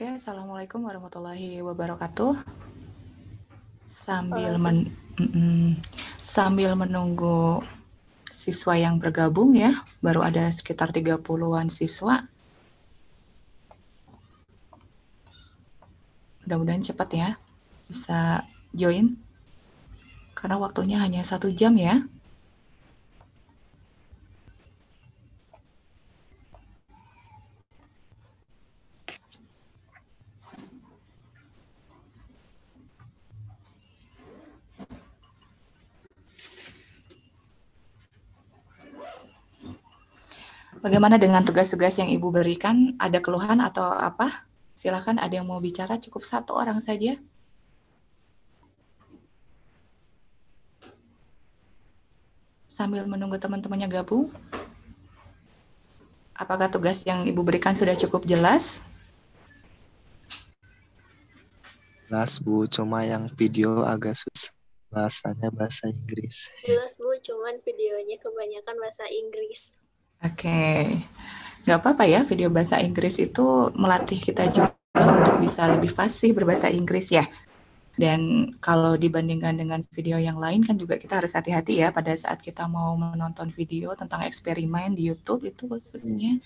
Oke, assalamualaikum warahmatullahi wabarakatuh. Sambil men mm sambil menunggu siswa yang bergabung ya, baru ada sekitar 30-an siswa. Mudah-mudahan cepat ya, bisa join. Karena waktunya hanya satu jam ya. Bagaimana dengan tugas-tugas yang Ibu berikan? Ada keluhan atau apa? Silahkan ada yang mau bicara, cukup satu orang saja. Sambil menunggu teman-temannya gabung. Apakah tugas yang Ibu berikan sudah cukup jelas? Jelas, Bu. Cuma yang video agak susah bahasanya bahasa Inggris. Jelas Bu, cuman videonya kebanyakan bahasa Inggris okay. nggak apa-apa ya video bahasa Inggris itu melatih kita juga untuk bisa lebih fasih berbahasa Inggris ya. Dan kalau dibandingkan dengan video yang lain kan juga kita harus hati-hati ya pada saat kita mau menonton video tentang eksperimen di YouTube itu khususnya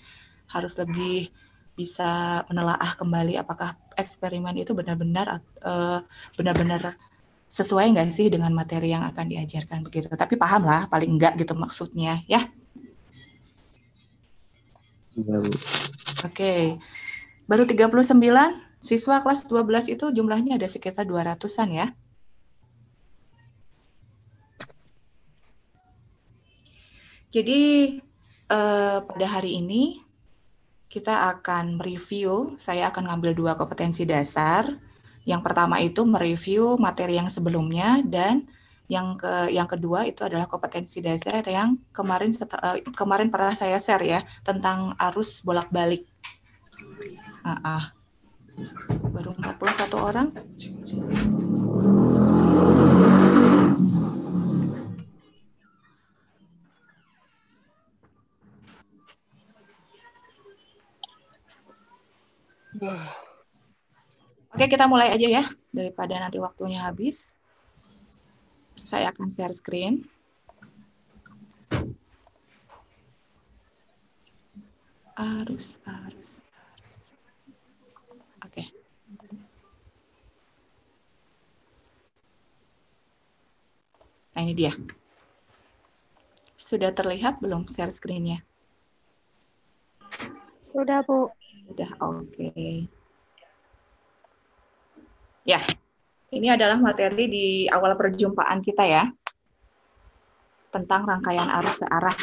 harus lebih bisa menelaah kembali apakah eksperimen itu benar-benar eh, benar-benar sesuai nggak sih dengan materi yang akan diajarkan begitu. Tapi paham lah paling enggak gitu maksudnya ya. Iya, Bu. Oke. Okay. Baru 39 siswa kelas 12 itu jumlahnya ada sekitar 200-an ya. Jadi eh, pada hari ini kita akan mereview, saya akan ngambil dua kompetensi dasar. Yang pertama itu mereview materi yang sebelumnya dan yang ke yang kedua itu adalah kompetensi dasar yang kemarin seta, eh, kemarin pernah saya share ya tentang arus bolak-balik. Uh -uh. Baru 41 orang. Oke, kita mulai aja ya daripada nanti waktunya habis. Saya akan share screen. Harus, harus. Oke. Okay. Nah, ini dia. Sudah terlihat belum share screen-nya? Sudah, Bu. Sudah, oke. Okay. Ya, ini adalah materi di awal perjumpaan kita ya, tentang rangkaian arus searah.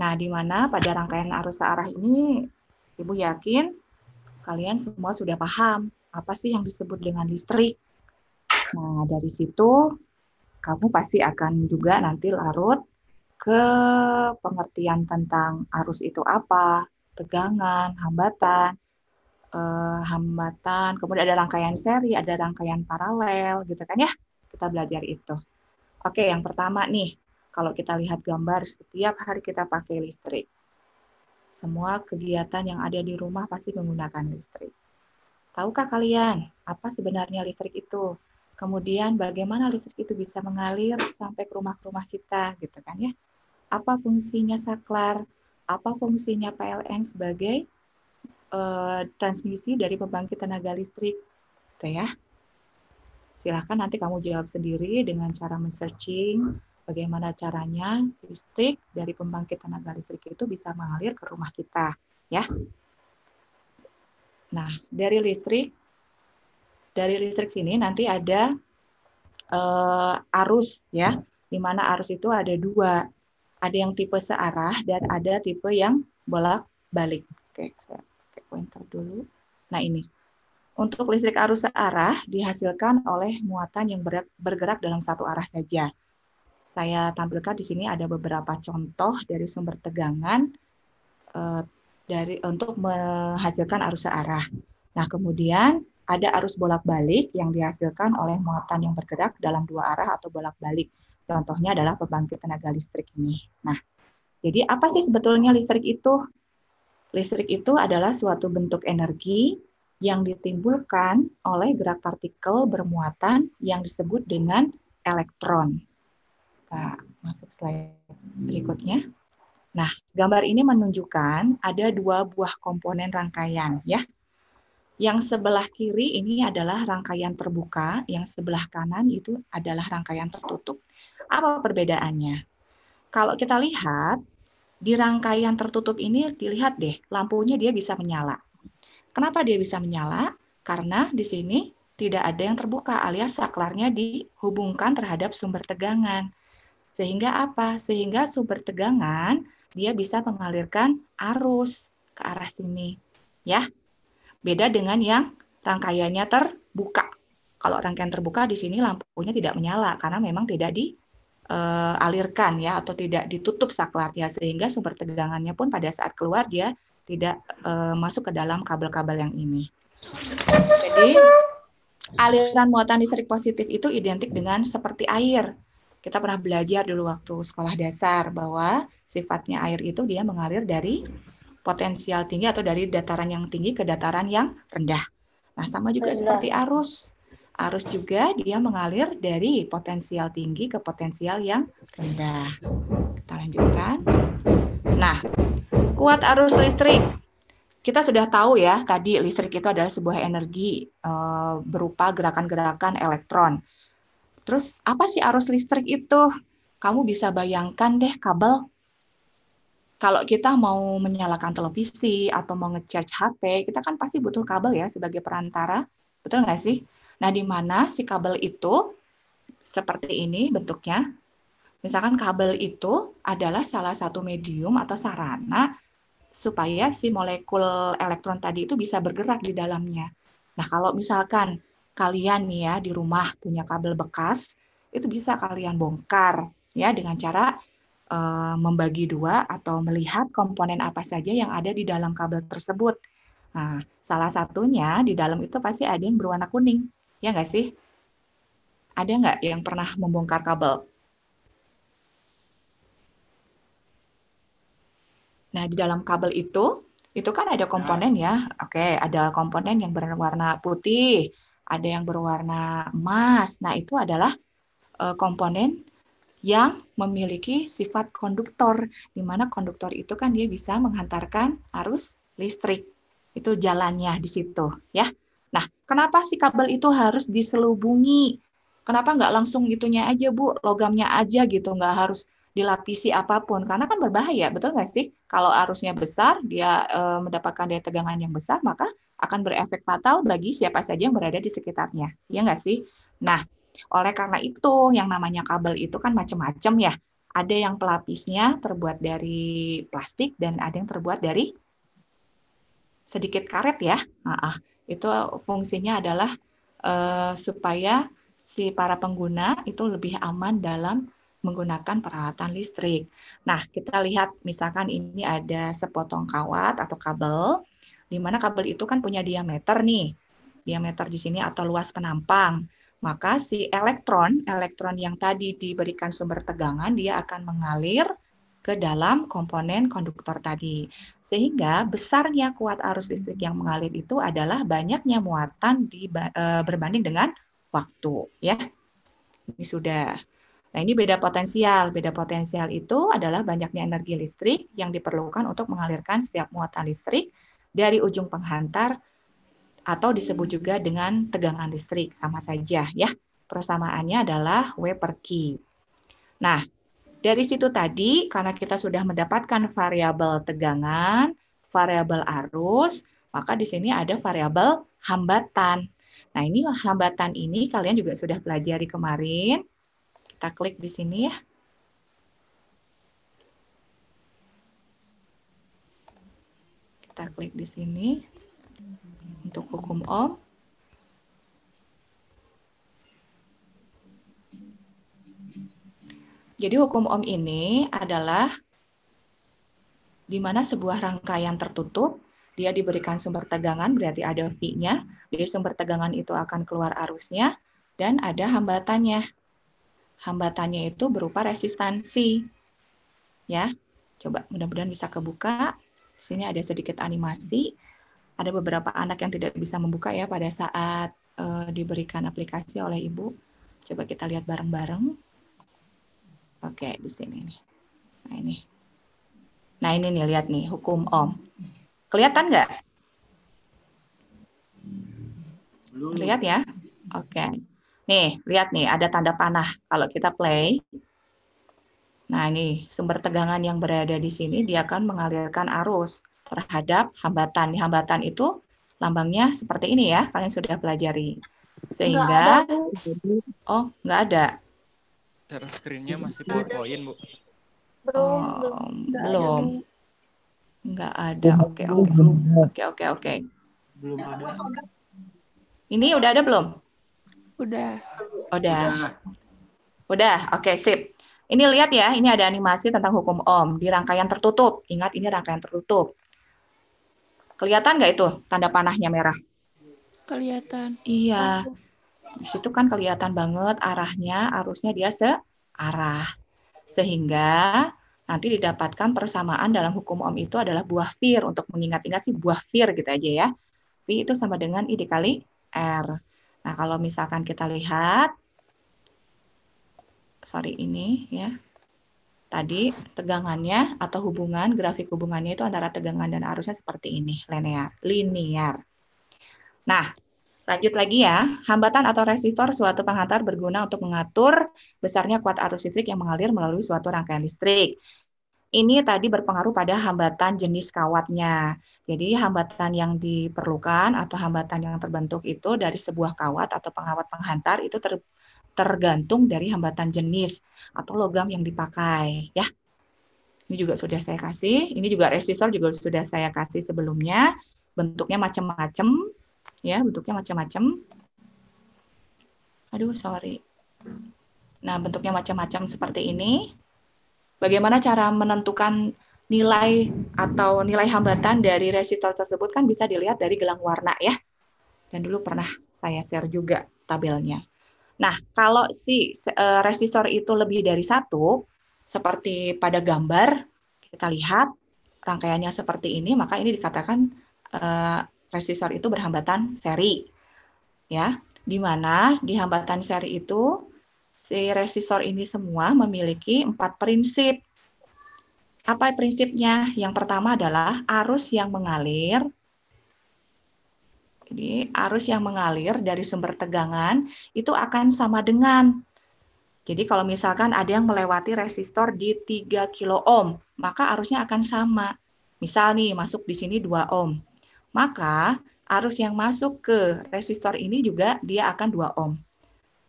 Nah, di mana pada rangkaian arus searah ini, Ibu yakin kalian semua sudah paham apa sih yang disebut dengan listrik. Nah, dari situ kamu pasti akan juga nanti larut ke pengertian tentang arus itu apa, tegangan, hambatan, eh, hambatan, kemudian ada rangkaian seri, ada rangkaian paralel gitu kan ya. Kita belajar itu. Oke, yang pertama nih, kalau kita lihat gambar setiap hari kita pakai listrik. Semua kegiatan yang ada di rumah pasti menggunakan listrik. Tahukah kalian apa sebenarnya listrik itu? Kemudian bagaimana listrik itu bisa mengalir sampai ke rumah-rumah kita gitu kan ya. Apa fungsinya saklar? Apa fungsinya PLN sebagai Eh, transmisi dari pembangkit tenaga listrik gitu ya silahkan nanti kamu jawab sendiri dengan cara men-searching bagaimana caranya listrik dari pembangkit tenaga listrik itu bisa mengalir ke rumah kita ya nah dari listrik dari listrik sini nanti ada uh, arus ya di mana arus itu ada dua ada yang tipe searah dan ada tipe yang bolak balik oke okay pointer dulu. Nah ini. Untuk listrik arus searah dihasilkan oleh muatan yang bergerak dalam satu arah saja. Saya tampilkan di sini ada beberapa contoh dari sumber tegangan eh, dari untuk menghasilkan arus searah. Nah, kemudian ada arus bolak-balik yang dihasilkan oleh muatan yang bergerak dalam dua arah atau bolak-balik. Contohnya adalah pembangkit tenaga listrik ini. Nah, jadi apa sih sebetulnya listrik itu? Listrik itu adalah suatu bentuk energi yang ditimbulkan oleh gerak partikel bermuatan yang disebut dengan elektron. Kita masuk slide berikutnya. Nah, gambar ini menunjukkan ada dua buah komponen rangkaian ya. Yang sebelah kiri ini adalah rangkaian terbuka, yang sebelah kanan itu adalah rangkaian tertutup. Apa perbedaannya? Kalau kita lihat, di rangkaian tertutup ini dilihat deh, lampunya dia bisa menyala. Kenapa dia bisa menyala? Karena di sini tidak ada yang terbuka alias saklarnya dihubungkan terhadap sumber tegangan. Sehingga apa? Sehingga sumber tegangan dia bisa mengalirkan arus ke arah sini. Ya. Beda dengan yang rangkaiannya terbuka. Kalau rangkaian terbuka di sini lampunya tidak menyala karena memang tidak di uh, alirkan ya atau tidak ditutup saklarnya sehingga sumber tegangannya pun pada saat keluar dia tidak uh, masuk ke dalam kabel-kabel yang ini. Jadi aliran muatan listrik positif itu identik dengan seperti air. Kita pernah belajar dulu waktu sekolah dasar bahwa sifatnya air itu dia mengalir dari potensial tinggi atau dari dataran yang tinggi ke dataran yang rendah. Nah, sama juga rendah. seperti arus arus juga dia mengalir dari potensial tinggi ke potensial yang rendah. Kita lanjutkan. Nah, kuat arus listrik. Kita sudah tahu ya tadi listrik itu adalah sebuah energi e, berupa gerakan-gerakan elektron. Terus apa sih arus listrik itu? Kamu bisa bayangkan deh kabel kalau kita mau menyalakan televisi atau mau ngecharge HP, kita kan pasti butuh kabel ya sebagai perantara. Betul nggak sih? Nah, di mana si kabel itu seperti ini bentuknya. Misalkan kabel itu adalah salah satu medium atau sarana supaya si molekul elektron tadi itu bisa bergerak di dalamnya. Nah, kalau misalkan kalian nih ya di rumah punya kabel bekas, itu bisa kalian bongkar ya dengan cara e, membagi dua atau melihat komponen apa saja yang ada di dalam kabel tersebut. Nah, salah satunya di dalam itu pasti ada yang berwarna kuning. Ya nggak sih? Ada nggak yang pernah membongkar kabel? Nah, di dalam kabel itu, itu kan ada ya. komponen ya. Oke, ada komponen yang berwarna putih, ada yang berwarna emas. Nah, itu adalah eh, komponen yang memiliki sifat konduktor, di mana konduktor itu kan dia bisa menghantarkan arus listrik. Itu jalannya di situ, ya. Nah, kenapa sih kabel itu harus diselubungi? Kenapa nggak langsung itunya aja, Bu? Logamnya aja gitu, nggak harus dilapisi apapun. Karena kan berbahaya, betul nggak sih? Kalau arusnya besar, dia e, mendapatkan daya tegangan yang besar, maka akan berefek fatal bagi siapa saja yang berada di sekitarnya. Ya nggak sih? Nah, oleh karena itu, yang namanya kabel itu kan macam-macam ya. Ada yang pelapisnya terbuat dari plastik dan ada yang terbuat dari sedikit karet ya. Nah, itu fungsinya adalah uh, supaya si para pengguna itu lebih aman dalam menggunakan peralatan listrik. Nah, kita lihat misalkan ini ada sepotong kawat atau kabel, di mana kabel itu kan punya diameter nih, diameter di sini atau luas penampang. Maka si elektron, elektron yang tadi diberikan sumber tegangan, dia akan mengalir ke dalam komponen konduktor tadi. Sehingga besarnya kuat arus listrik yang mengalir itu adalah banyaknya muatan di, eh, berbanding dengan waktu, ya. Ini sudah. Nah, ini beda potensial. Beda potensial itu adalah banyaknya energi listrik yang diperlukan untuk mengalirkan setiap muatan listrik dari ujung penghantar atau disebut juga dengan tegangan listrik sama saja ya. Persamaannya adalah W per Q. Nah, dari situ tadi, karena kita sudah mendapatkan variabel tegangan, variabel arus, maka di sini ada variabel hambatan. Nah, ini hambatan ini kalian juga sudah pelajari kemarin. Kita klik di sini ya. Kita klik di sini untuk hukum Ohm. Jadi hukum Om ini adalah di mana sebuah rangkaian tertutup, dia diberikan sumber tegangan, berarti ada V-nya, jadi sumber tegangan itu akan keluar arusnya, dan ada hambatannya. Hambatannya itu berupa resistansi. Ya, coba mudah-mudahan bisa kebuka. Di sini ada sedikit animasi. Ada beberapa anak yang tidak bisa membuka ya pada saat uh, diberikan aplikasi oleh ibu. Coba kita lihat bareng-bareng. Oke di sini nih. Nah ini. Nah ini nih lihat nih hukum Ohm. Kelihatan nggak? Lihat ya. Oke. Okay. Nih, lihat nih ada tanda panah. Kalau kita play, Nah, ini sumber tegangan yang berada di sini dia akan mengalirkan arus terhadap hambatan. Di Hambatan itu lambangnya seperti ini ya, kalian sudah pelajari. Sehingga ada, oh, nggak ada share screennya masih PowerPoint, Bu? Belum, oh, belum. Enggak ada. Oke, oke. Oke, oke, oke. Belum ada. Ini udah ada belum? Udah. Udah. Udah. Oke, okay, sip. Ini lihat ya, ini ada animasi tentang hukum om di rangkaian tertutup. Ingat ini rangkaian tertutup. Kelihatan nggak itu tanda panahnya merah? Kelihatan. Iya. Di situ kan kelihatan banget arahnya, arusnya dia searah. Sehingga nanti didapatkan persamaan dalam hukum Om itu adalah buah fir. Untuk mengingat-ingat sih buah fir gitu aja ya. V itu sama dengan I dikali R. Nah, kalau misalkan kita lihat, sorry ini ya, tadi tegangannya atau hubungan, grafik hubungannya itu antara tegangan dan arusnya seperti ini, linear. Nah, Lanjut lagi ya, hambatan atau resistor suatu penghantar berguna untuk mengatur besarnya kuat arus listrik yang mengalir melalui suatu rangkaian listrik. Ini tadi berpengaruh pada hambatan jenis kawatnya. Jadi hambatan yang diperlukan atau hambatan yang terbentuk itu dari sebuah kawat atau pengawat penghantar itu ter, tergantung dari hambatan jenis atau logam yang dipakai, ya. Ini juga sudah saya kasih. Ini juga resistor juga sudah saya kasih sebelumnya. Bentuknya macam-macam ya bentuknya macam-macam. Aduh, sorry. Nah, bentuknya macam-macam seperti ini. Bagaimana cara menentukan nilai atau nilai hambatan dari resistor tersebut kan bisa dilihat dari gelang warna ya. Dan dulu pernah saya share juga tabelnya. Nah, kalau si e, resistor itu lebih dari satu, seperti pada gambar, kita lihat rangkaiannya seperti ini, maka ini dikatakan e, resistor itu berhambatan seri. Ya, di mana di hambatan seri itu si resistor ini semua memiliki empat prinsip. Apa prinsipnya? Yang pertama adalah arus yang mengalir. Jadi arus yang mengalir dari sumber tegangan itu akan sama dengan jadi kalau misalkan ada yang melewati resistor di 3 kilo ohm, maka arusnya akan sama. Misal nih masuk di sini 2 ohm maka arus yang masuk ke resistor ini juga dia akan 2 ohm.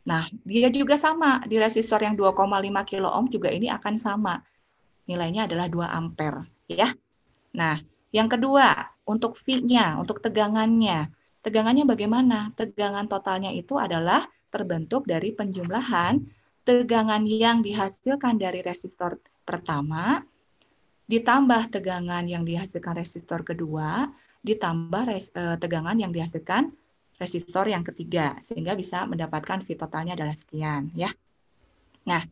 Nah, dia juga sama di resistor yang 2,5 kilo ohm juga ini akan sama. Nilainya adalah 2 ampere, ya. Nah, yang kedua, untuk V-nya, untuk tegangannya. Tegangannya bagaimana? Tegangan totalnya itu adalah terbentuk dari penjumlahan tegangan yang dihasilkan dari resistor pertama ditambah tegangan yang dihasilkan resistor kedua ditambah res, eh, tegangan yang dihasilkan resistor yang ketiga sehingga bisa mendapatkan V totalnya adalah sekian ya. Nah,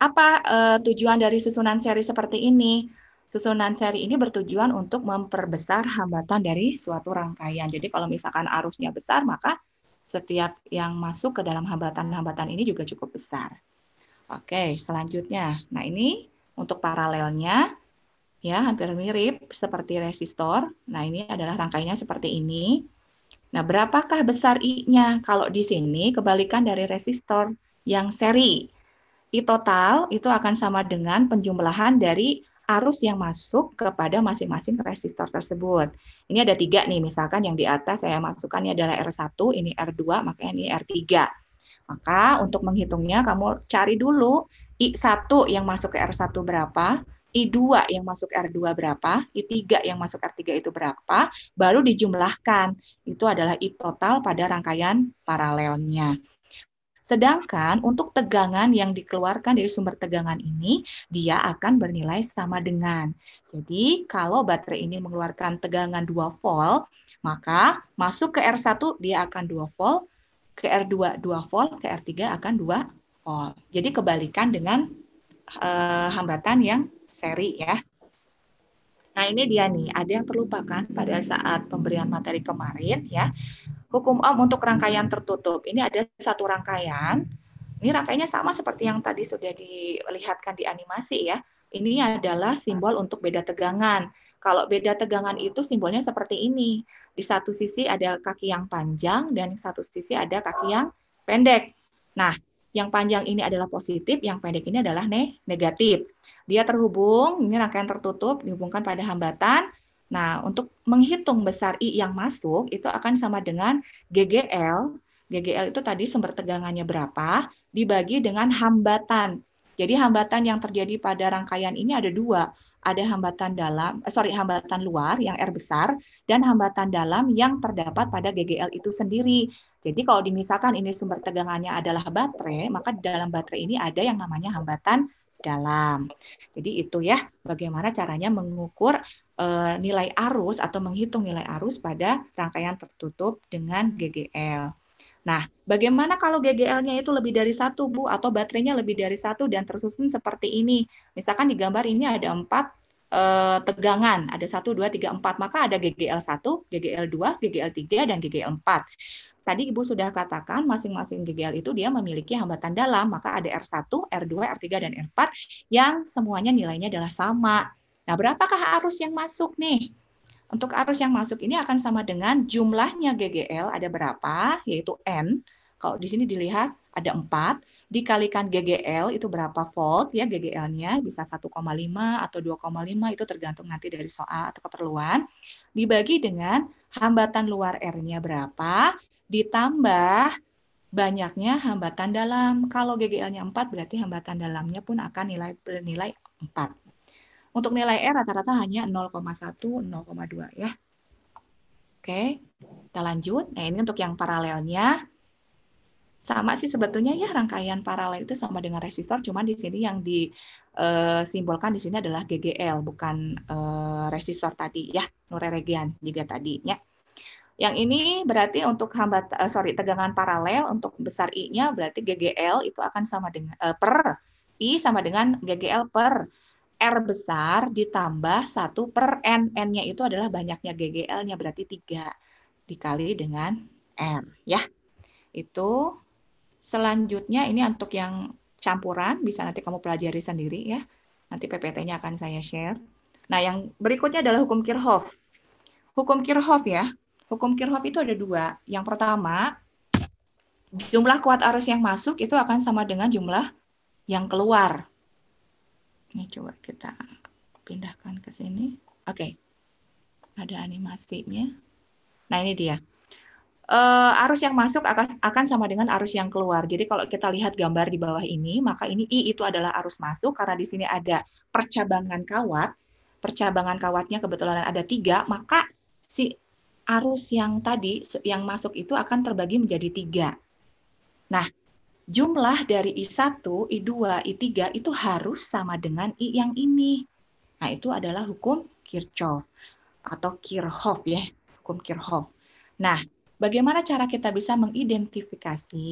apa eh, tujuan dari susunan seri seperti ini? Susunan seri ini bertujuan untuk memperbesar hambatan dari suatu rangkaian. Jadi kalau misalkan arusnya besar, maka setiap yang masuk ke dalam hambatan-hambatan ini juga cukup besar. Oke, selanjutnya. Nah, ini untuk paralelnya ya hampir mirip seperti resistor. Nah, ini adalah rangkainya seperti ini. Nah, berapakah besar I-nya? Kalau di sini kebalikan dari resistor yang seri. I total itu akan sama dengan penjumlahan dari arus yang masuk kepada masing-masing resistor tersebut. Ini ada tiga nih, misalkan yang di atas saya masukkan ini adalah R1, ini R2, makanya ini R3. Maka untuk menghitungnya kamu cari dulu I1 yang masuk ke R1 berapa, I2 yang masuk R2 berapa, I3 yang masuk R3 itu berapa, baru dijumlahkan. Itu adalah I total pada rangkaian paralelnya. Sedangkan untuk tegangan yang dikeluarkan dari sumber tegangan ini, dia akan bernilai sama dengan. Jadi kalau baterai ini mengeluarkan tegangan 2 volt, maka masuk ke R1 dia akan 2 volt, ke R2 2 volt, ke R3 akan 2 volt. Jadi kebalikan dengan eh, hambatan yang seri ya. Nah, ini dia nih, ada yang terlupakan pada saat pemberian materi kemarin ya. Hukum om untuk rangkaian tertutup. Ini ada satu rangkaian. Ini rangkaiannya sama seperti yang tadi sudah dilihatkan di animasi ya. Ini adalah simbol untuk beda tegangan. Kalau beda tegangan itu simbolnya seperti ini. Di satu sisi ada kaki yang panjang dan di satu sisi ada kaki yang pendek. Nah, yang panjang ini adalah positif, yang pendek ini adalah negatif. Dia terhubung, ini rangkaian tertutup dihubungkan pada hambatan. Nah, untuk menghitung besar I yang masuk itu akan sama dengan GGL. GGL itu tadi sumber tegangannya berapa dibagi dengan hambatan. Jadi hambatan yang terjadi pada rangkaian ini ada dua, ada hambatan dalam, eh, sorry hambatan luar yang R besar dan hambatan dalam yang terdapat pada GGL itu sendiri. Jadi kalau dimisalkan ini sumber tegangannya adalah baterai, maka dalam baterai ini ada yang namanya hambatan dalam. Jadi itu ya bagaimana caranya mengukur e, nilai arus atau menghitung nilai arus pada rangkaian tertutup dengan GGL. Nah, bagaimana kalau GGL-nya itu lebih dari satu, Bu, atau baterainya lebih dari satu dan tersusun seperti ini? Misalkan di gambar ini ada empat e, tegangan, ada satu, dua, tiga, empat, maka ada GGL satu, GGL dua, GGL tiga, dan GGL empat. Tadi Ibu sudah katakan masing-masing GGL itu dia memiliki hambatan dalam, maka ada R1, R2, R3, dan R4 yang semuanya nilainya adalah sama. Nah, berapakah arus yang masuk nih? Untuk arus yang masuk ini akan sama dengan jumlahnya GGL ada berapa, yaitu N. Kalau di sini dilihat ada 4, dikalikan GGL itu berapa volt ya GGL-nya bisa 1,5 atau 2,5 itu tergantung nanti dari soal atau keperluan. Dibagi dengan hambatan luar R-nya berapa, ditambah banyaknya hambatan dalam. Kalau GGL-nya 4 berarti hambatan dalamnya pun akan nilai bernilai 4. Untuk nilai R rata-rata hanya 0,1, 0,2 ya. Oke, kita lanjut. Nah, ini untuk yang paralelnya sama sih sebetulnya ya rangkaian paralel itu sama dengan resistor cuman di sini yang disimbolkan eh, di sini adalah GGL bukan eh, resistor tadi ya nureregian juga tadinya. Yang ini berarti untuk hambat uh, eh, sorry tegangan paralel untuk besar i-nya berarti GGL itu akan sama dengan uh, eh, per i sama dengan GGL per r besar ditambah satu per n n-nya itu adalah banyaknya GGL-nya berarti tiga dikali dengan n ya itu selanjutnya ini untuk yang campuran bisa nanti kamu pelajari sendiri ya nanti PPT-nya akan saya share. Nah yang berikutnya adalah hukum Kirchhoff. Hukum Kirchhoff ya Hukum Kirchhoff itu ada dua. Yang pertama, jumlah kuat arus yang masuk itu akan sama dengan jumlah yang keluar. Ini coba kita pindahkan ke sini. Oke, okay. ada animasinya. Nah ini dia. Uh, arus yang masuk akan, akan sama dengan arus yang keluar. Jadi kalau kita lihat gambar di bawah ini, maka ini I itu adalah arus masuk karena di sini ada percabangan kawat. Percabangan kawatnya kebetulan ada tiga, maka si arus yang tadi yang masuk itu akan terbagi menjadi tiga. Nah, jumlah dari I1, I2, I3 itu harus sama dengan I yang ini. Nah, itu adalah hukum Kirchhoff atau Kirchhoff ya, hukum Kirchhoff. Nah, bagaimana cara kita bisa mengidentifikasi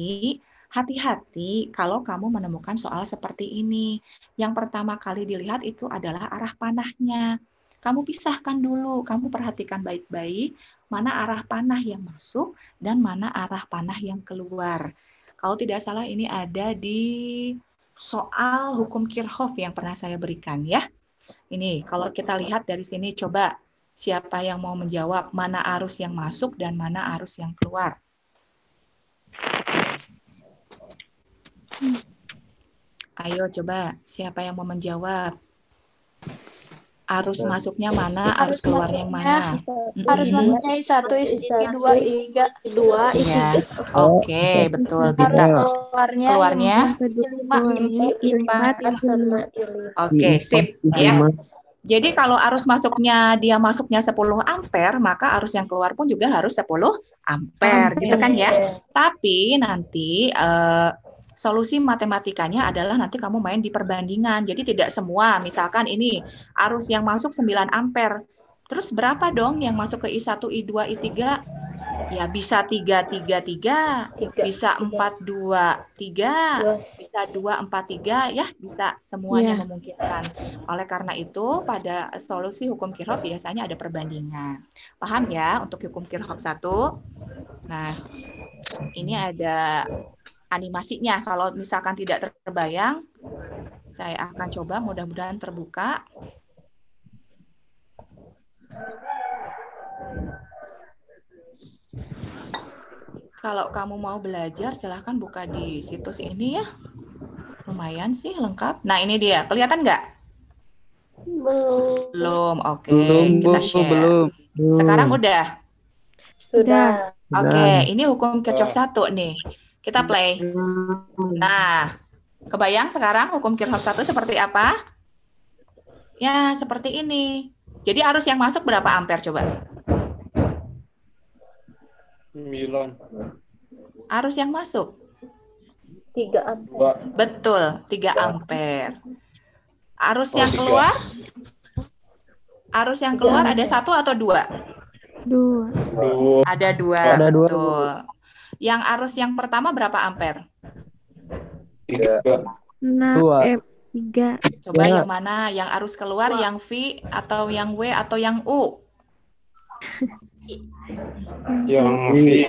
hati-hati kalau kamu menemukan soal seperti ini. Yang pertama kali dilihat itu adalah arah panahnya. Kamu pisahkan dulu, kamu perhatikan baik-baik mana arah panah yang masuk dan mana arah panah yang keluar. Kalau tidak salah ini ada di soal hukum Kirchhoff yang pernah saya berikan ya. Ini kalau kita lihat dari sini coba siapa yang mau menjawab mana arus yang masuk dan mana arus yang keluar. Ayo coba siapa yang mau menjawab? arus masuknya mana, arus, arus keluarnya mana. Bisa, hmm Arus masuknya I1, I2, I3. dua Iya. Oke, oh, betul. Bisa. Arus keluarnya, keluarnya. Oke, sip. Ya. Jadi kalau arus masuknya dia masuknya 10 ampere, maka arus yang keluar pun juga harus 10 ampere, ampere. gitu kan ya. Tapi nanti uh, solusi matematikanya adalah nanti kamu main di perbandingan. Jadi tidak semua, misalkan ini arus yang masuk 9 ampere. Terus berapa dong yang masuk ke I1, I2, I3? Ya bisa 3, 3, 3, bisa 4, 2, 3, bisa 2, 4, 3, ya bisa semuanya yeah. memungkinkan. Oleh karena itu, pada solusi hukum Kirchhoff biasanya ada perbandingan. Paham ya untuk hukum Kirchhoff 1? Nah, ini ada animasinya. Kalau misalkan tidak terbayang, saya akan coba mudah-mudahan terbuka. Kalau kamu mau belajar, silahkan buka di situs ini ya. Lumayan sih, lengkap. Nah, ini dia. Kelihatan nggak? Belum. Belum, oke. Okay. Belum, Kita share. Belum, belum. Sekarang udah? Sudah. Oke, okay. ini hukum kecoh satu nih. Kita play. Nah, kebayang sekarang hukum Kirchhoff satu seperti apa? Ya, seperti ini. Jadi arus yang masuk berapa ampere coba? 9. Arus yang masuk? 3 ampere. Betul, 3 ampere. Arus oh, yang keluar? Arus yang keluar ada satu atau dua? Dua. dua. Ada dua, ada dua. betul. Yang arus yang pertama berapa ampere? Tiga. Dua. Eh, tiga. Coba yang mana? Yang arus keluar, Dua. yang V atau yang W atau yang U? yang V.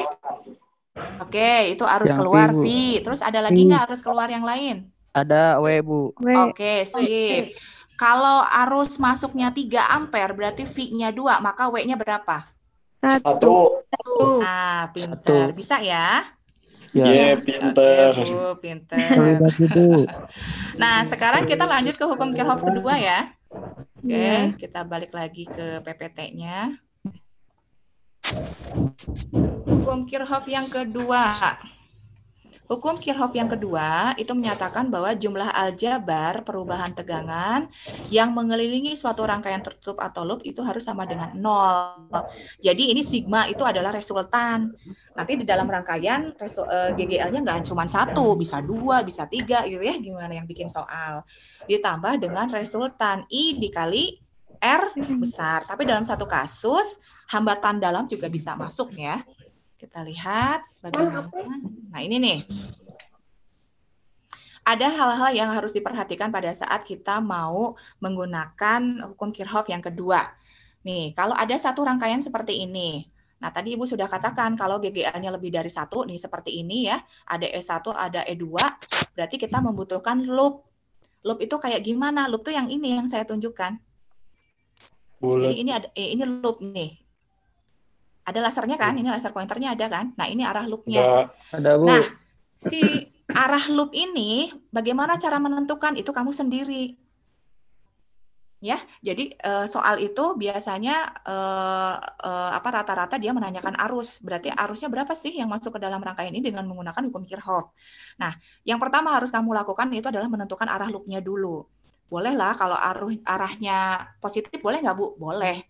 Oke, itu arus yang keluar v, v. Terus ada lagi nggak arus keluar yang lain? Ada W, Bu. Oke, sip. Kalau arus masuknya 3 ampere, berarti V-nya 2, maka W-nya berapa? Satu. Satu. Ah, pintar Satu. Bisa ya? ya iya, yeah, pintar Okay, Bu, pintar. nah, sekarang kita lanjut ke hukum Kirchhoff kedua ya. Oke, yeah. kita balik lagi ke PPT-nya. Hukum Kirchhoff yang kedua. Hukum Kirchhoff yang kedua itu ya. menyatakan bahwa jumlah aljabar perubahan nah, tegangan yang mengelilingi suatu rangkaian tertutup atau loop itu harus sama dengan nol. Jadi ini sigma itu adalah resultan. Nanti di dalam rangkaian eh, GGL-nya nggak cuma satu, bisa dua, bisa tiga gitu ya, gimana yang bikin soal. Ditambah dengan resultan I dikali R besar. Tapi dalam satu kasus, hambatan dalam juga bisa masuk ya. Kita lihat Bagaimana? Nah, ini nih. Ada hal-hal yang harus diperhatikan pada saat kita mau menggunakan hukum Kirchhoff yang kedua. Nih, kalau ada satu rangkaian seperti ini, Nah, tadi Ibu sudah katakan kalau GGL-nya lebih dari satu, nih seperti ini ya, ada E1, ada E2, berarti kita membutuhkan loop. Loop itu kayak gimana? Loop tuh yang ini yang saya tunjukkan. Bulat. Ini, ada, eh, ini loop nih, ada lasernya kan? Iya. Ini laser pointernya ada kan? Nah, ini arah loopnya. Ada, Bu. Nah, si arah loop ini bagaimana cara menentukan itu kamu sendiri. Ya, jadi eh, soal itu biasanya eh, eh, apa rata-rata dia menanyakan arus. Berarti arusnya berapa sih yang masuk ke dalam rangkaian ini dengan menggunakan hukum Kirchhoff. Nah, yang pertama harus kamu lakukan itu adalah menentukan arah loopnya dulu bolehlah kalau arah arahnya positif boleh nggak bu boleh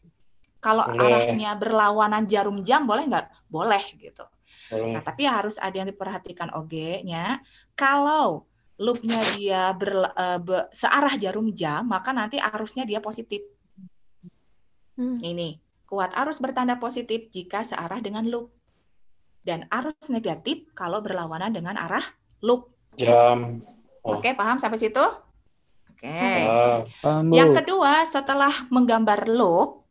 kalau boleh. arahnya berlawanan jarum jam boleh nggak? Boleh gitu. Boleh. Nah tapi harus ada yang diperhatikan OG-nya. Kalau loopnya dia ber, uh, e, be, searah jarum jam, maka nanti arusnya dia positif. Hmm. Ini kuat arus bertanda positif jika searah dengan loop dan arus negatif kalau berlawanan dengan arah loop. Jam. Oh. Oke, paham sampai situ? Oke. uh, Yang kedua, setelah menggambar loop,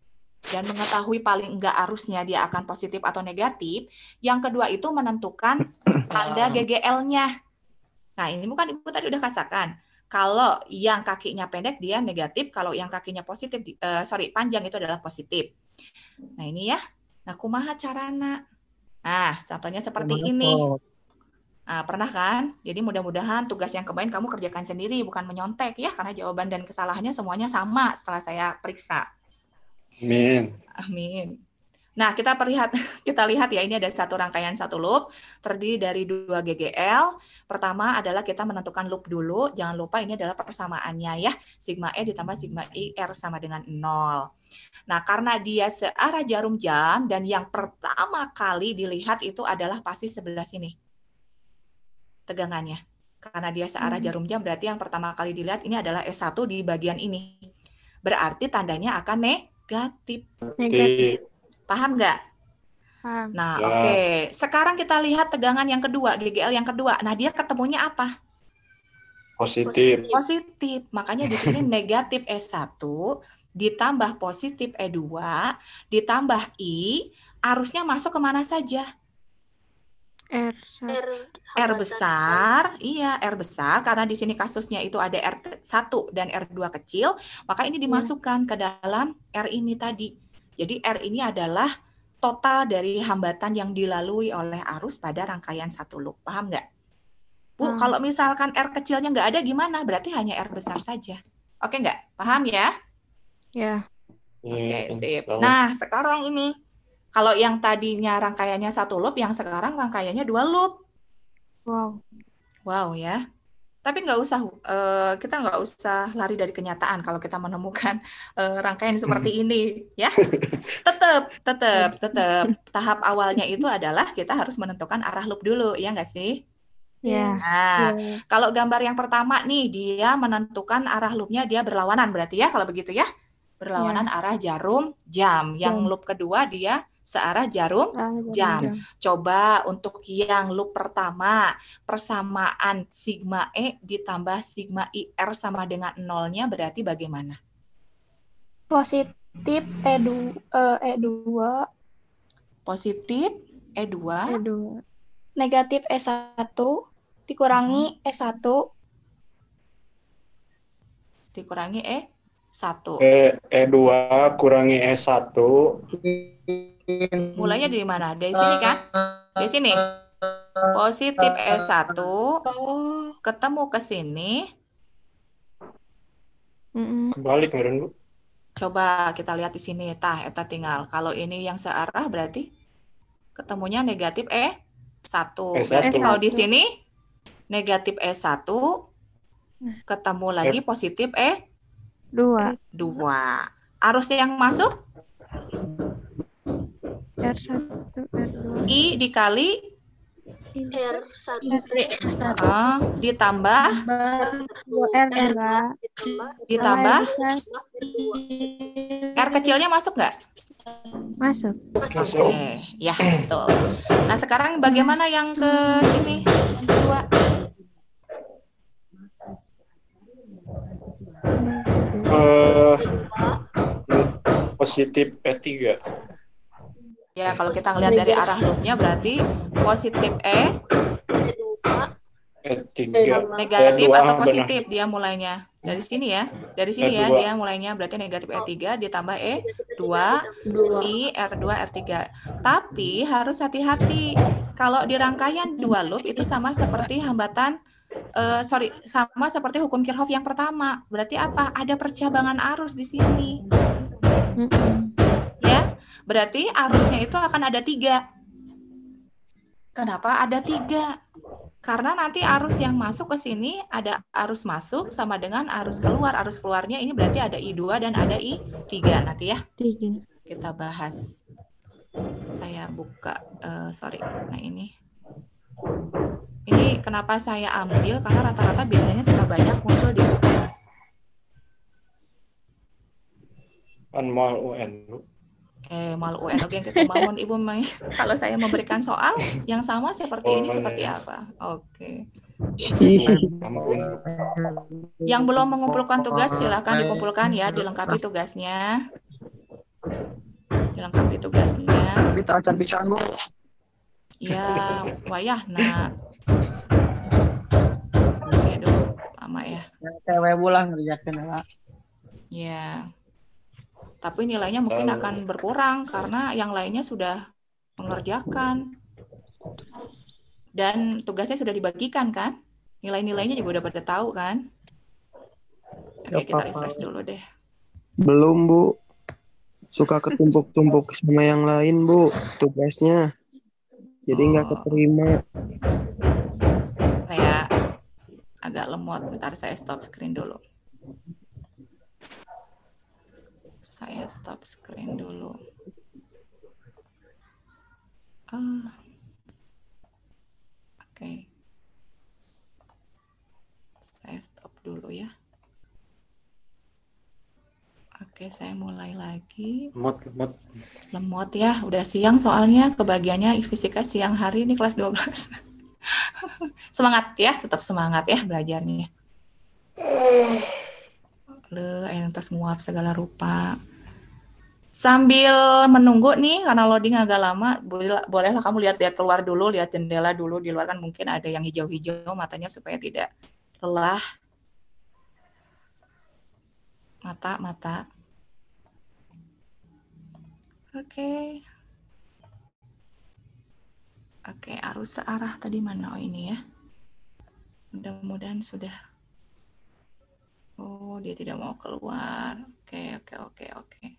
dan mengetahui paling enggak arusnya dia akan positif atau negatif. Yang kedua itu menentukan tanda GGL-nya. Nah, ini bukan Ibu tadi udah katakan. Kalau yang kakinya pendek dia negatif, kalau yang kakinya positif uh, sorry, panjang itu adalah positif. Nah, ini ya. Nah, kumaha carana? Nah, contohnya seperti ini. Nah, pernah kan? Jadi mudah-mudahan tugas yang kemarin kamu kerjakan sendiri, bukan menyontek ya, karena jawaban dan kesalahannya semuanya sama setelah saya periksa. Amin. Amin. Nah, kita perlihat kita lihat ya ini ada satu rangkaian satu loop terdiri dari dua GGL. Pertama adalah kita menentukan loop dulu. Jangan lupa ini adalah persamaannya ya. Sigma E ditambah sigma Ir sama dengan 0. Nah, karena dia searah jarum jam dan yang pertama kali dilihat itu adalah pasti sebelah sini. Tegangannya. Karena dia searah hmm. jarum jam berarti yang pertama kali dilihat ini adalah S1 di bagian ini. Berarti tandanya akan ne negatif. Negatif. Paham nggak? Paham. Nah, ya. oke. Okay. Sekarang kita lihat tegangan yang kedua, GGL yang kedua. Nah, dia ketemunya apa? Positif. Positif. Makanya di sini negatif E 1 ditambah positif E2 ditambah I Arusnya masuk kemana saja? R, R, R besar, iya R besar karena di sini kasusnya itu ada R1 dan R2 kecil, maka ini iya. dimasukkan hmm. ke dalam R ini tadi. Jadi R ini adalah total dari hambatan yang dilalui oleh arus pada rangkaian satu loop. Paham nggak? Bu, hmm. kalau misalkan R kecilnya nggak ada gimana? Berarti hanya R besar saja. Oke nggak? Paham ya? Ya. Oke, okay, iya, sip. Nah, sekarang ini kalau yang tadinya rangkaiannya satu loop, yang sekarang rangkaiannya dua loop. Wow. Wow ya. Tapi nggak usah uh, kita nggak usah lari dari kenyataan kalau kita menemukan uh, rangkaian seperti hmm. ini ya. tetap, tetap, tetap. Tahap awalnya itu adalah kita harus menentukan arah loop dulu ya nggak sih? Yeah. Nah, yeah. kalau gambar yang pertama nih dia menentukan arah loopnya dia berlawanan berarti ya kalau begitu ya berlawanan yeah. arah jarum jam. Yang yeah. loop kedua dia searah jarum jam. Coba untuk yang loop pertama, persamaan sigma E ditambah sigma IR sama dengan nolnya berarti bagaimana? Positif E2, E2. Eh, e Positif E2. E2. Negatif E1 hmm. e dikurangi E, E2 e kurangi E1 Mulainya dari mana? Dari eh, sini kan? Dari sini. Eh, positif eh, S1 ketemu ke sini. Kebalik kemarin, Bu. Coba kita lihat di sini. Tah, eta tinggal. Kalau ini yang searah berarti ketemunya negatif E1. E berarti kalau di e sini negatif E1 nah. ketemu lagi e- positif E2. 2. Arus yang masuk R1 R2 I dikali R1 R1 oh, ditambah R2 ditambah R kecilnya masuk nggak? Masuk. Masuk. Oke, ya betul. Nah, sekarang bagaimana yang ke sini? Yang kedua. Uh, positif P3. E Ya, iya, kalau kita ngelihat dari arah loopnya berarti positif E, eh, iya, Negatif atau positif dia mulainya. Dari sini ya. Dari sini ya dia mulainya berarti negatif E3 ditambah E2, I, R2, R3. Tapi harus hati-hati. Kalau di rangkaian dua loop itu sama seperti hambatan Uh, sorry, sama seperti hukum Kirchhoff yang pertama. Berarti apa? Ada percabangan arus di sini. Berarti arusnya itu akan ada tiga. Kenapa ada tiga? Karena nanti arus yang masuk ke sini ada arus masuk sama dengan arus keluar. Arus keluarnya ini berarti ada I2 dan ada I3 nanti ya. Kita bahas. Saya buka, uh, sorry. Nah ini. Ini kenapa saya ambil, karena rata-rata biasanya suka banyak muncul di UN. Kan UN, eh malu UN oke okay, kemauan ibu kalau saya memberikan soal yang sama seperti ini oh, seperti iya. apa oke okay. yang belum mengumpulkan tugas silahkan dikumpulkan ya dilengkapi tugasnya dilengkapi tugasnya kita bicara bisa ya wayah nak oke okay, dulu sama ya cewek pulang ngerjakan ya tapi nilainya mungkin akan berkurang iya. karena yang lainnya sudah mengerjakan dan tugasnya sudah dibagikan kan nilai-nilainya juga udah pada tahu kan oke okay, iya, kita refresh dulu deh belum bu suka ketumpuk-tumpuk sama yang lain bu tugasnya jadi nggak oh. keterima saya agak lemot bentar saya stop screen dulu saya stop screen dulu. Ah. Oke. Okay. Saya stop dulu ya. Oke, saya mulai lagi. Lemot, lemot. Lemot ya, udah siang soalnya kebagiannya fisika siang hari ini kelas 12. semangat ya, tetap semangat ya belajarnya. Le, entos nguap segala rupa. Sambil menunggu nih karena loading agak lama, bolehlah kamu lihat-lihat keluar dulu, lihat jendela dulu di luar kan mungkin ada yang hijau-hijau matanya supaya tidak lelah. Mata, mata. Oke. Okay. Oke, okay, arus searah tadi mana oh ini ya? Mudah-mudahan sudah Oh, dia tidak mau keluar. Oke, okay, oke, okay, oke, okay, oke. Okay.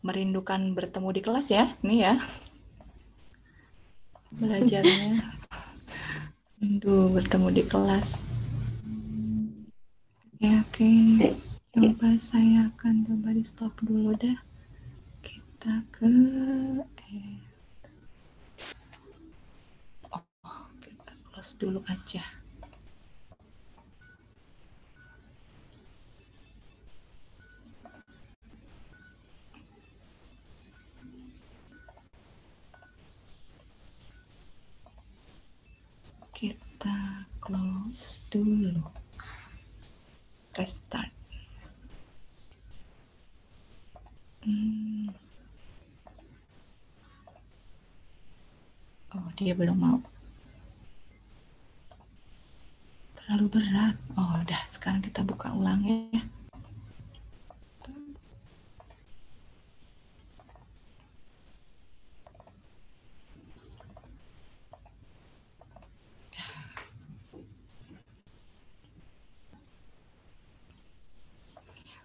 merindukan bertemu di kelas ya, ini ya. Belajarnya. Rindu bertemu di kelas. Ya, oke. Okay. Coba saya akan coba di stop dulu dah. Kita ke Eh. Oh, kita close dulu aja. kita close dulu restart hmm. oh dia belum mau terlalu berat oh udah sekarang kita buka ulang ya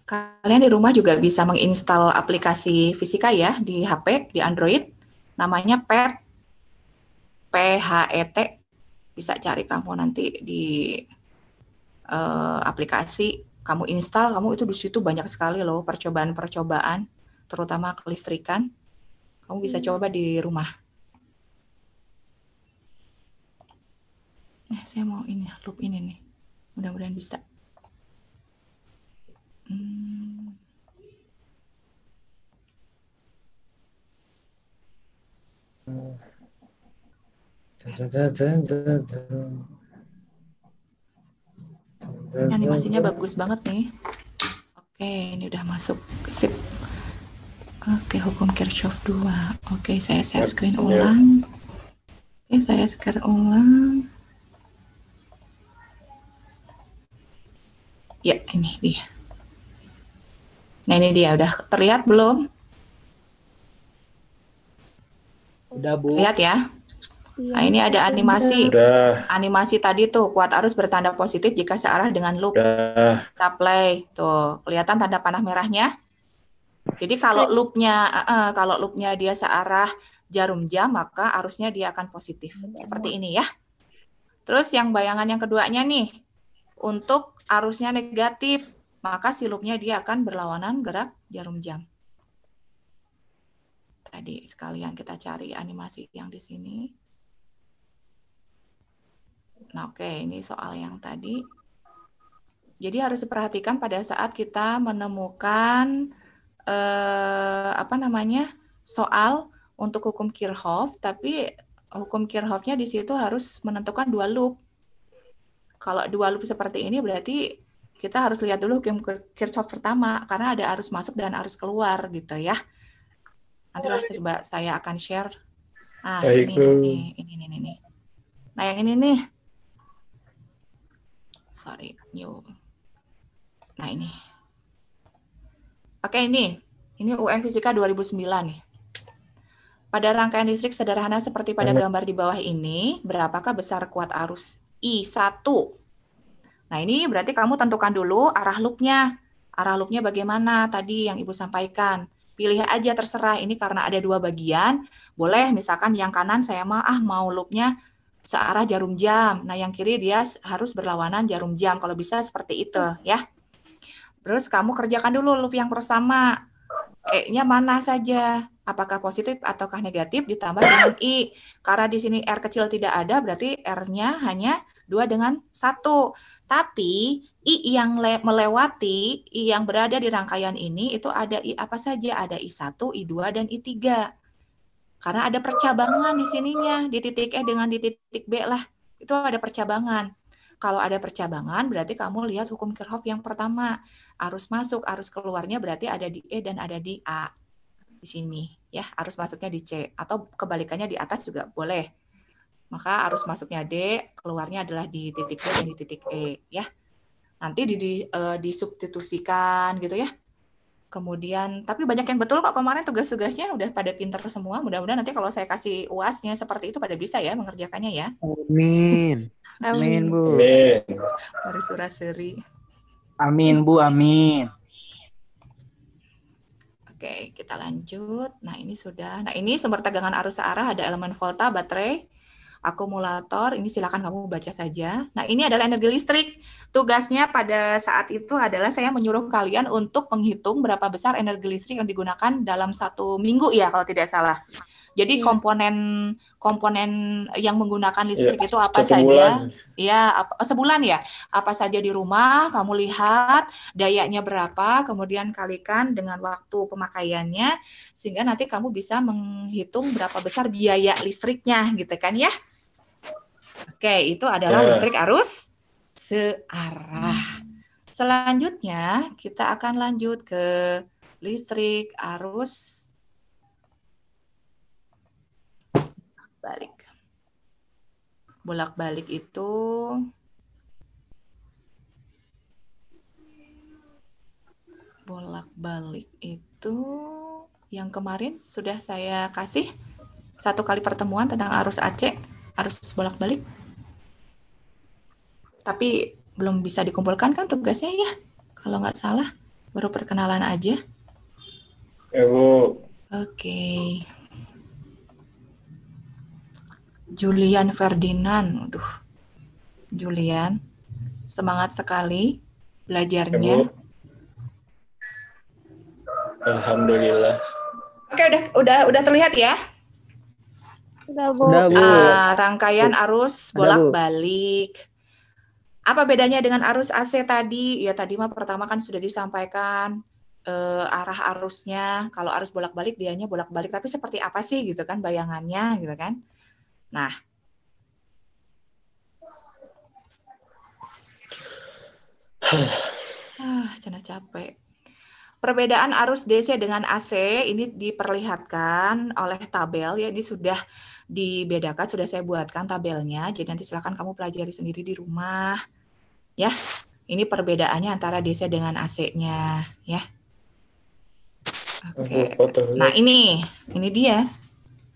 Kalian di rumah juga bisa menginstal aplikasi fisika ya di HP, di Android. Namanya PET, P H E T Bisa cari kamu nanti di uh, aplikasi. Kamu install, kamu itu di situ banyak sekali loh percobaan-percobaan, terutama kelistrikan. Kamu bisa hmm. coba di rumah. Eh, saya mau ini loop ini nih. Mudah-mudahan bisa. Animasinya bagus banget nih. Oke, ini udah masuk. Sip. Oke, hukum Kirchhoff 2. Oke, saya share screen ulang. Oke, saya share ulang. Ya, ini dia. Nah, ini dia. Udah terlihat belum? Udah, Bu. Lihat ya. Nah, ini ada animasi. Udah. Animasi tadi tuh kuat arus bertanda positif jika searah dengan loop. Udah. Kita play tuh, kelihatan tanda panah merahnya. Jadi kalau loopnya uh, uh, kalau loopnya dia searah jarum jam maka arusnya dia akan positif. Seperti ini ya. Terus yang bayangan yang keduanya nih untuk arusnya negatif maka si loopnya dia akan berlawanan gerak jarum jam. Tadi sekalian kita cari animasi yang di sini. Nah, oke, okay, ini soal yang tadi. Jadi harus diperhatikan pada saat kita menemukan eh, apa namanya soal untuk hukum Kirchhoff, tapi hukum Kirchhoffnya di situ harus menentukan dua loop. Kalau dua loop seperti ini berarti kita harus lihat dulu hukum Kirchhoff pertama karena ada arus masuk dan arus keluar gitu ya. Nantilah serba oh, iya. saya akan share. Nah, ini, ini, ini, ini, ini. Nah, yang ini nih sorry new nah ini oke ini ini UN Fisika 2009 nih pada rangkaian listrik sederhana seperti pada iya. gambar di bawah ini, berapakah besar kuat arus I1? Nah, ini berarti kamu tentukan dulu arah loopnya, Arah loopnya bagaimana tadi yang Ibu sampaikan. Pilih aja terserah, ini karena ada dua bagian. Boleh misalkan yang kanan saya mah ah mau loopnya searah jarum jam. Nah, yang kiri dia harus berlawanan jarum jam. Kalau bisa seperti itu, ya. Terus kamu kerjakan dulu loop yang pertama. E-nya mana saja? Apakah positif ataukah negatif ditambah dengan I. Karena di sini R kecil tidak ada, berarti R-nya hanya dua dengan satu. Tapi I yang melewati, I yang berada di rangkaian ini, itu ada I apa saja? Ada I1, I2, dan I3. Karena ada percabangan di sininya, di titik E dengan di titik B lah. Itu ada percabangan. Kalau ada percabangan, berarti kamu lihat hukum Kirchhoff yang pertama. Arus masuk, arus keluarnya berarti ada di E dan ada di A. Di sini, ya. Arus masuknya di C. Atau kebalikannya di atas juga boleh. Maka arus masuknya D, keluarnya adalah di titik B dan di titik E, ya. Nanti di, di, uh, disubstitusikan gitu ya Kemudian, tapi banyak yang betul kok kemarin tugas-tugasnya udah pada pinter semua. Mudah-mudahan nanti kalau saya kasih uasnya seperti itu pada bisa ya mengerjakannya ya. Amin. Amin, Bu. Amin. surah seri Amin, Bu. Amin. Oke, kita lanjut. Nah, ini sudah. Nah, ini sumber tegangan arus searah ada elemen volta, baterai, akumulator. Ini silakan kamu baca saja. Nah, ini adalah energi listrik. Tugasnya pada saat itu adalah saya menyuruh kalian untuk menghitung berapa besar energi listrik yang digunakan dalam satu minggu ya kalau tidak salah. Jadi iya. komponen komponen yang menggunakan iya, listrik ya, itu apa saja? Ya, apa, sebulan ya. Apa saja di rumah? Kamu lihat dayanya berapa, kemudian kalikan dengan waktu pemakaiannya, sehingga nanti kamu bisa menghitung berapa besar biaya listriknya, gitu kan ya? Oke, itu adalah ya. listrik arus searah. Hmm. Selanjutnya kita akan lanjut ke listrik arus balik. Bolak-balik itu bolak-balik itu yang kemarin sudah saya kasih satu kali pertemuan tentang arus AC, arus bolak-balik tapi belum bisa dikumpulkan kan tugasnya ya kalau nggak salah baru perkenalan aja ya bu oke okay. Julian Ferdinand aduh Julian semangat sekali belajarnya ya, Alhamdulillah oke okay, udah udah udah terlihat ya Udah, Bu. Udah, bu. Uh, rangkaian arus bolak-balik apa bedanya dengan arus AC tadi? Ya tadi mah pertama kan sudah disampaikan eh, arah arusnya. Kalau arus bolak-balik dianya bolak-balik, tapi seperti apa sih gitu kan bayangannya gitu kan. Nah, ah, cina capek. Perbedaan arus DC dengan AC ini diperlihatkan oleh tabel ya, ini sudah dibedakan, sudah saya buatkan tabelnya. Jadi nanti silakan kamu pelajari sendiri di rumah. Ya. Ini perbedaannya antara DC dengan AC-nya ya. Oke. Okay. Nah, ini ini dia.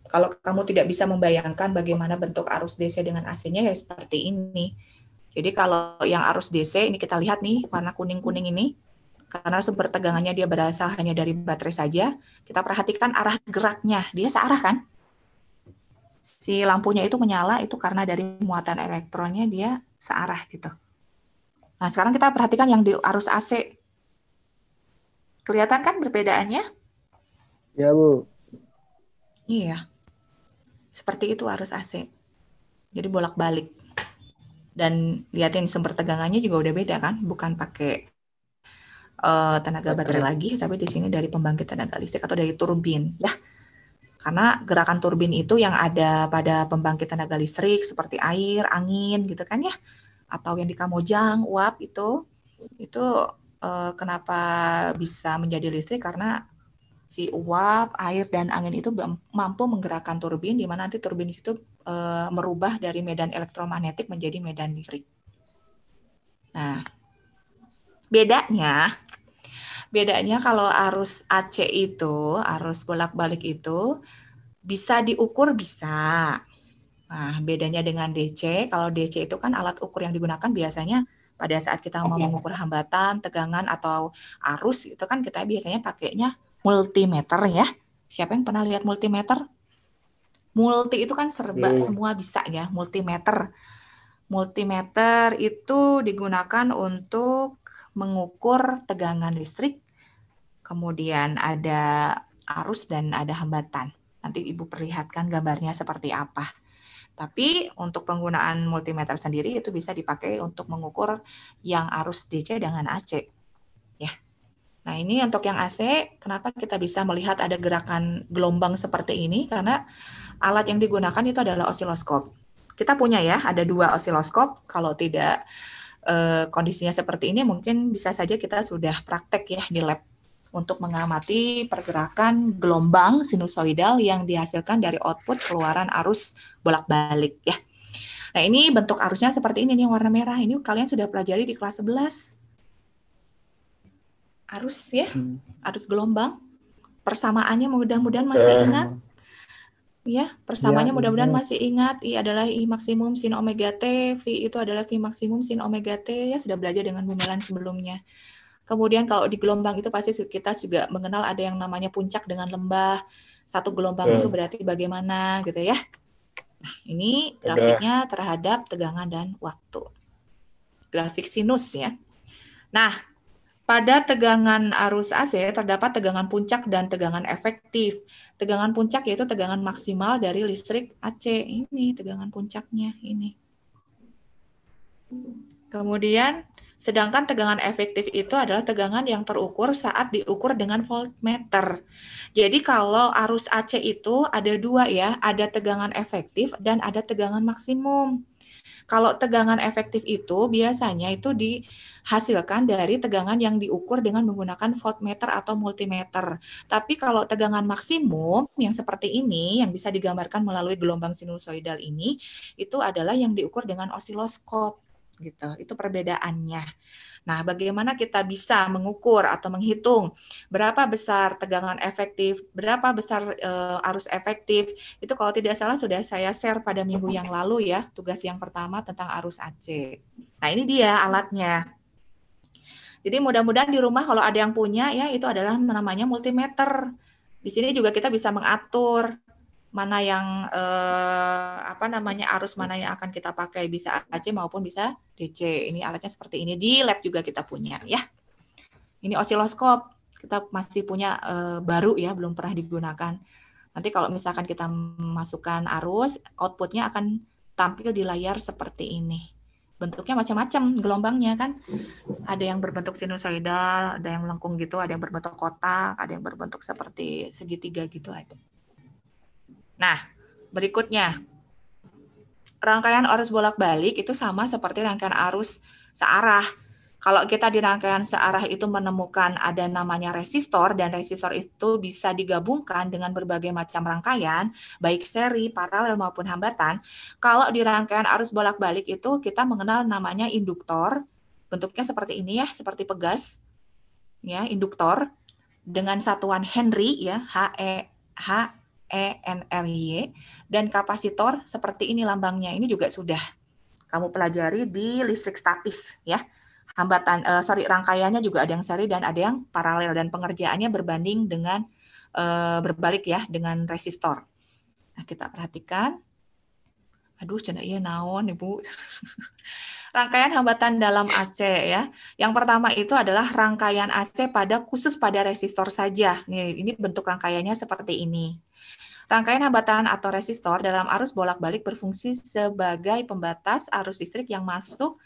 Kalau kamu tidak bisa membayangkan bagaimana bentuk arus DC dengan AC-nya ya seperti ini. Jadi kalau yang arus DC ini kita lihat nih warna kuning-kuning ini karena sumber tegangannya dia berasal hanya dari baterai saja, kita perhatikan arah geraknya. Dia searah kan? Si lampunya itu menyala itu karena dari muatan elektronnya dia searah gitu. Nah, sekarang kita perhatikan yang di arus AC. Kelihatan kan perbedaannya? Ya, Bu. Iya. Seperti itu arus AC. Jadi bolak-balik. Dan lihatin sumber tegangannya juga udah beda kan? Bukan pakai uh, tenaga baterai lagi, tapi di sini dari pembangkit tenaga listrik atau dari turbin, ya. Karena gerakan turbin itu yang ada pada pembangkit tenaga listrik seperti air, angin, gitu kan ya, atau yang di Kamojang, uap itu, itu uh, kenapa bisa menjadi listrik karena si uap, air, dan angin itu mampu menggerakkan turbin, di mana nanti turbin di situ e, merubah dari medan elektromagnetik menjadi medan listrik. Nah, bedanya Bedanya kalau arus AC itu, arus bolak-balik itu bisa diukur bisa. Nah, bedanya dengan DC, kalau DC itu kan alat ukur yang digunakan biasanya pada saat kita mau iya. mengukur hambatan, tegangan atau arus itu kan kita biasanya pakainya multimeter ya. Siapa yang pernah lihat multimeter? Multi itu kan serba hmm. semua bisa ya, multimeter. Multimeter itu digunakan untuk mengukur tegangan listrik, kemudian ada arus dan ada hambatan. Nanti Ibu perlihatkan gambarnya seperti apa. Tapi untuk penggunaan multimeter sendiri itu bisa dipakai untuk mengukur yang arus DC dengan AC. Ya. Nah, ini untuk yang AC, kenapa kita bisa melihat ada gerakan gelombang seperti ini? Karena alat yang digunakan itu adalah osiloskop. Kita punya ya, ada dua osiloskop. Kalau tidak Eh, kondisinya seperti ini mungkin bisa saja kita sudah praktek ya di lab untuk mengamati pergerakan gelombang sinusoidal yang dihasilkan dari output keluaran arus bolak-balik ya. Nah, ini bentuk arusnya seperti ini nih warna merah. Ini kalian sudah pelajari di kelas 11. Arus ya, hmm. arus gelombang. Persamaannya mudah-mudahan masih eh, ingat ya persamaannya ya, mudah-mudahan masih ingat I adalah I maksimum sin omega t, V itu adalah V maksimum sin omega t ya sudah belajar dengan bumelan sebelumnya. Kemudian kalau di gelombang itu pasti kita juga mengenal ada yang namanya puncak dengan lembah. Satu gelombang hmm. itu berarti bagaimana gitu ya. Nah, ini grafiknya terhadap tegangan dan waktu. Grafik sinus ya. Nah, pada tegangan arus AC terdapat tegangan puncak dan tegangan efektif tegangan puncak yaitu tegangan maksimal dari listrik AC ini tegangan puncaknya ini. Kemudian sedangkan tegangan efektif itu adalah tegangan yang terukur saat diukur dengan voltmeter. Jadi kalau arus AC itu ada dua ya, ada tegangan efektif dan ada tegangan maksimum. Kalau tegangan efektif itu biasanya itu dihasilkan dari tegangan yang diukur dengan menggunakan voltmeter atau multimeter. Tapi kalau tegangan maksimum yang seperti ini yang bisa digambarkan melalui gelombang sinusoidal ini itu adalah yang diukur dengan osiloskop gitu. Itu perbedaannya. Nah, bagaimana kita bisa mengukur atau menghitung berapa besar tegangan efektif, berapa besar e, arus efektif? Itu kalau tidak salah sudah saya share pada minggu yang lalu ya, tugas yang pertama tentang arus AC. Nah, ini dia alatnya. Jadi mudah-mudahan di rumah kalau ada yang punya ya itu adalah namanya multimeter. Di sini juga kita bisa mengatur mana yang eh, apa namanya arus mana yang akan kita pakai bisa AC maupun bisa DC. Ini alatnya seperti ini di lab juga kita punya ya. Ini osiloskop kita masih punya eh, baru ya belum pernah digunakan. Nanti kalau misalkan kita masukkan arus, outputnya akan tampil di layar seperti ini. Bentuknya macam-macam gelombangnya kan. Ada yang berbentuk sinusoidal, ada yang melengkung gitu, ada yang berbentuk kotak, ada yang berbentuk seperti segitiga gitu ada. Nah, berikutnya rangkaian arus bolak-balik itu sama seperti rangkaian arus searah. Kalau kita di rangkaian searah itu menemukan ada namanya resistor dan resistor itu bisa digabungkan dengan berbagai macam rangkaian, baik seri, paralel maupun hambatan. Kalau di rangkaian arus bolak-balik itu kita mengenal namanya induktor. Bentuknya seperti ini ya, seperti pegas. Ya, induktor dengan satuan Henry ya, H E H ENRY dan kapasitor seperti ini lambangnya ini juga sudah kamu pelajari di listrik statis ya hambatan uh, sorry rangkaiannya juga ada yang seri dan ada yang paralel dan pengerjaannya berbanding dengan uh, berbalik ya dengan resistor. Nah, kita perhatikan. Aduh, cina iya naon Ibu. rangkaian hambatan dalam AC ya. Yang pertama itu adalah rangkaian AC pada khusus pada resistor saja. Nih, ini bentuk rangkaiannya seperti ini. Rangkaian hambatan atau resistor dalam arus bolak-balik berfungsi sebagai pembatas arus listrik yang masuk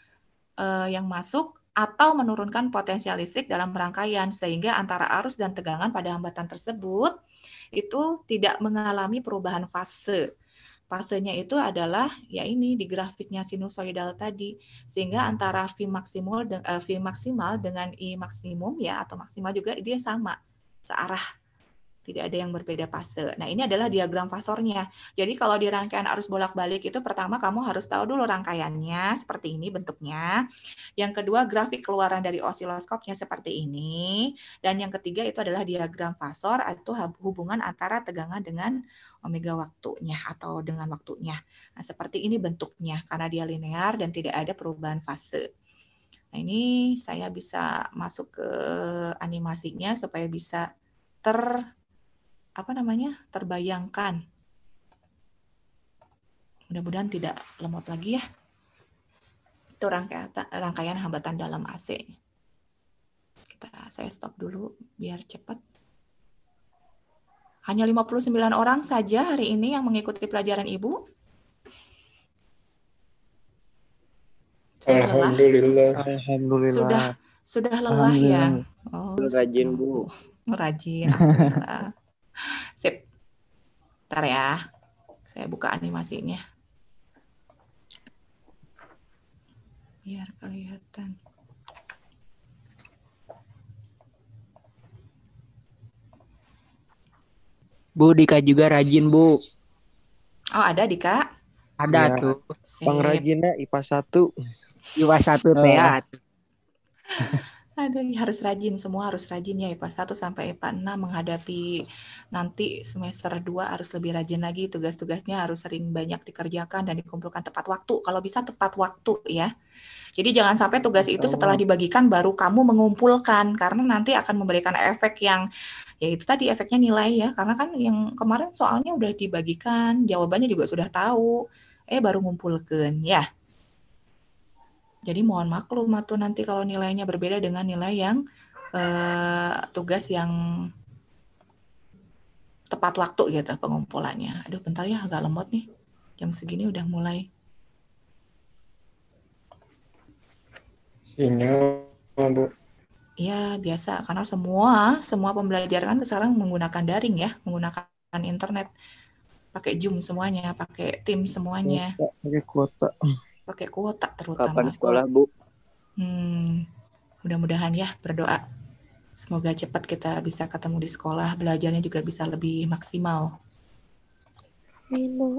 eh, yang masuk atau menurunkan potensial listrik dalam rangkaian sehingga antara arus dan tegangan pada hambatan tersebut itu tidak mengalami perubahan fase. Fasenya itu adalah ya ini di grafiknya sinusoidal tadi sehingga antara V maksimal eh, V maksimal dengan I maksimum ya atau maksimal juga dia sama searah tidak ada yang berbeda fase. Nah, ini adalah diagram fasornya. Jadi kalau di rangkaian arus bolak-balik itu pertama kamu harus tahu dulu rangkaiannya seperti ini bentuknya. Yang kedua grafik keluaran dari osiloskopnya seperti ini dan yang ketiga itu adalah diagram fasor atau hubungan antara tegangan dengan omega waktunya atau dengan waktunya. Nah, seperti ini bentuknya karena dia linear dan tidak ada perubahan fase. Nah, ini saya bisa masuk ke animasinya supaya bisa ter apa namanya terbayangkan. Mudah-mudahan tidak lemot lagi ya. Itu rangkaian, rangkaian hambatan dalam AC. Kita saya stop dulu biar cepat. Hanya 59 orang saja hari ini yang mengikuti pelajaran Ibu. Sudah Alhamdulillah. Lelah. Alhamdulillah. Sudah sudah lelah ya. Oh, rajin Bu. Rajin. Sip. Ntar ya. Saya buka animasinya. Biar kelihatan. Bu, Dika juga rajin, Bu. Oh, ada Dika? Ada ya. tuh. Sip. Bang IPA 1. IPA 1 TA. Aduh, harus rajin, semua harus rajin ya IPA 1 sampai IPA 6 menghadapi nanti semester 2 harus lebih rajin lagi, tugas-tugasnya harus sering banyak dikerjakan dan dikumpulkan tepat waktu, kalau bisa tepat waktu ya. Jadi jangan sampai tugas itu setelah dibagikan baru kamu mengumpulkan karena nanti akan memberikan efek yang ya itu tadi efeknya nilai ya karena kan yang kemarin soalnya udah dibagikan, jawabannya juga sudah tahu, eh baru ngumpulkan ya. Jadi mohon maklum atau nanti kalau nilainya berbeda dengan nilai yang uh, tugas yang tepat waktu gitu pengumpulannya. Aduh bentar ya agak lemot nih. Jam segini udah mulai. Sinyal, Bu. Iya, biasa karena semua semua pembelajaran kan sekarang menggunakan daring ya, menggunakan internet. Pakai Zoom semuanya, pakai tim semuanya. Pakai kuota pakai kuota terutama. Kapan sekolah, Bu? Hmm, mudah-mudahan ya berdoa. Semoga cepat kita bisa ketemu di sekolah, belajarnya juga bisa lebih maksimal. Amin,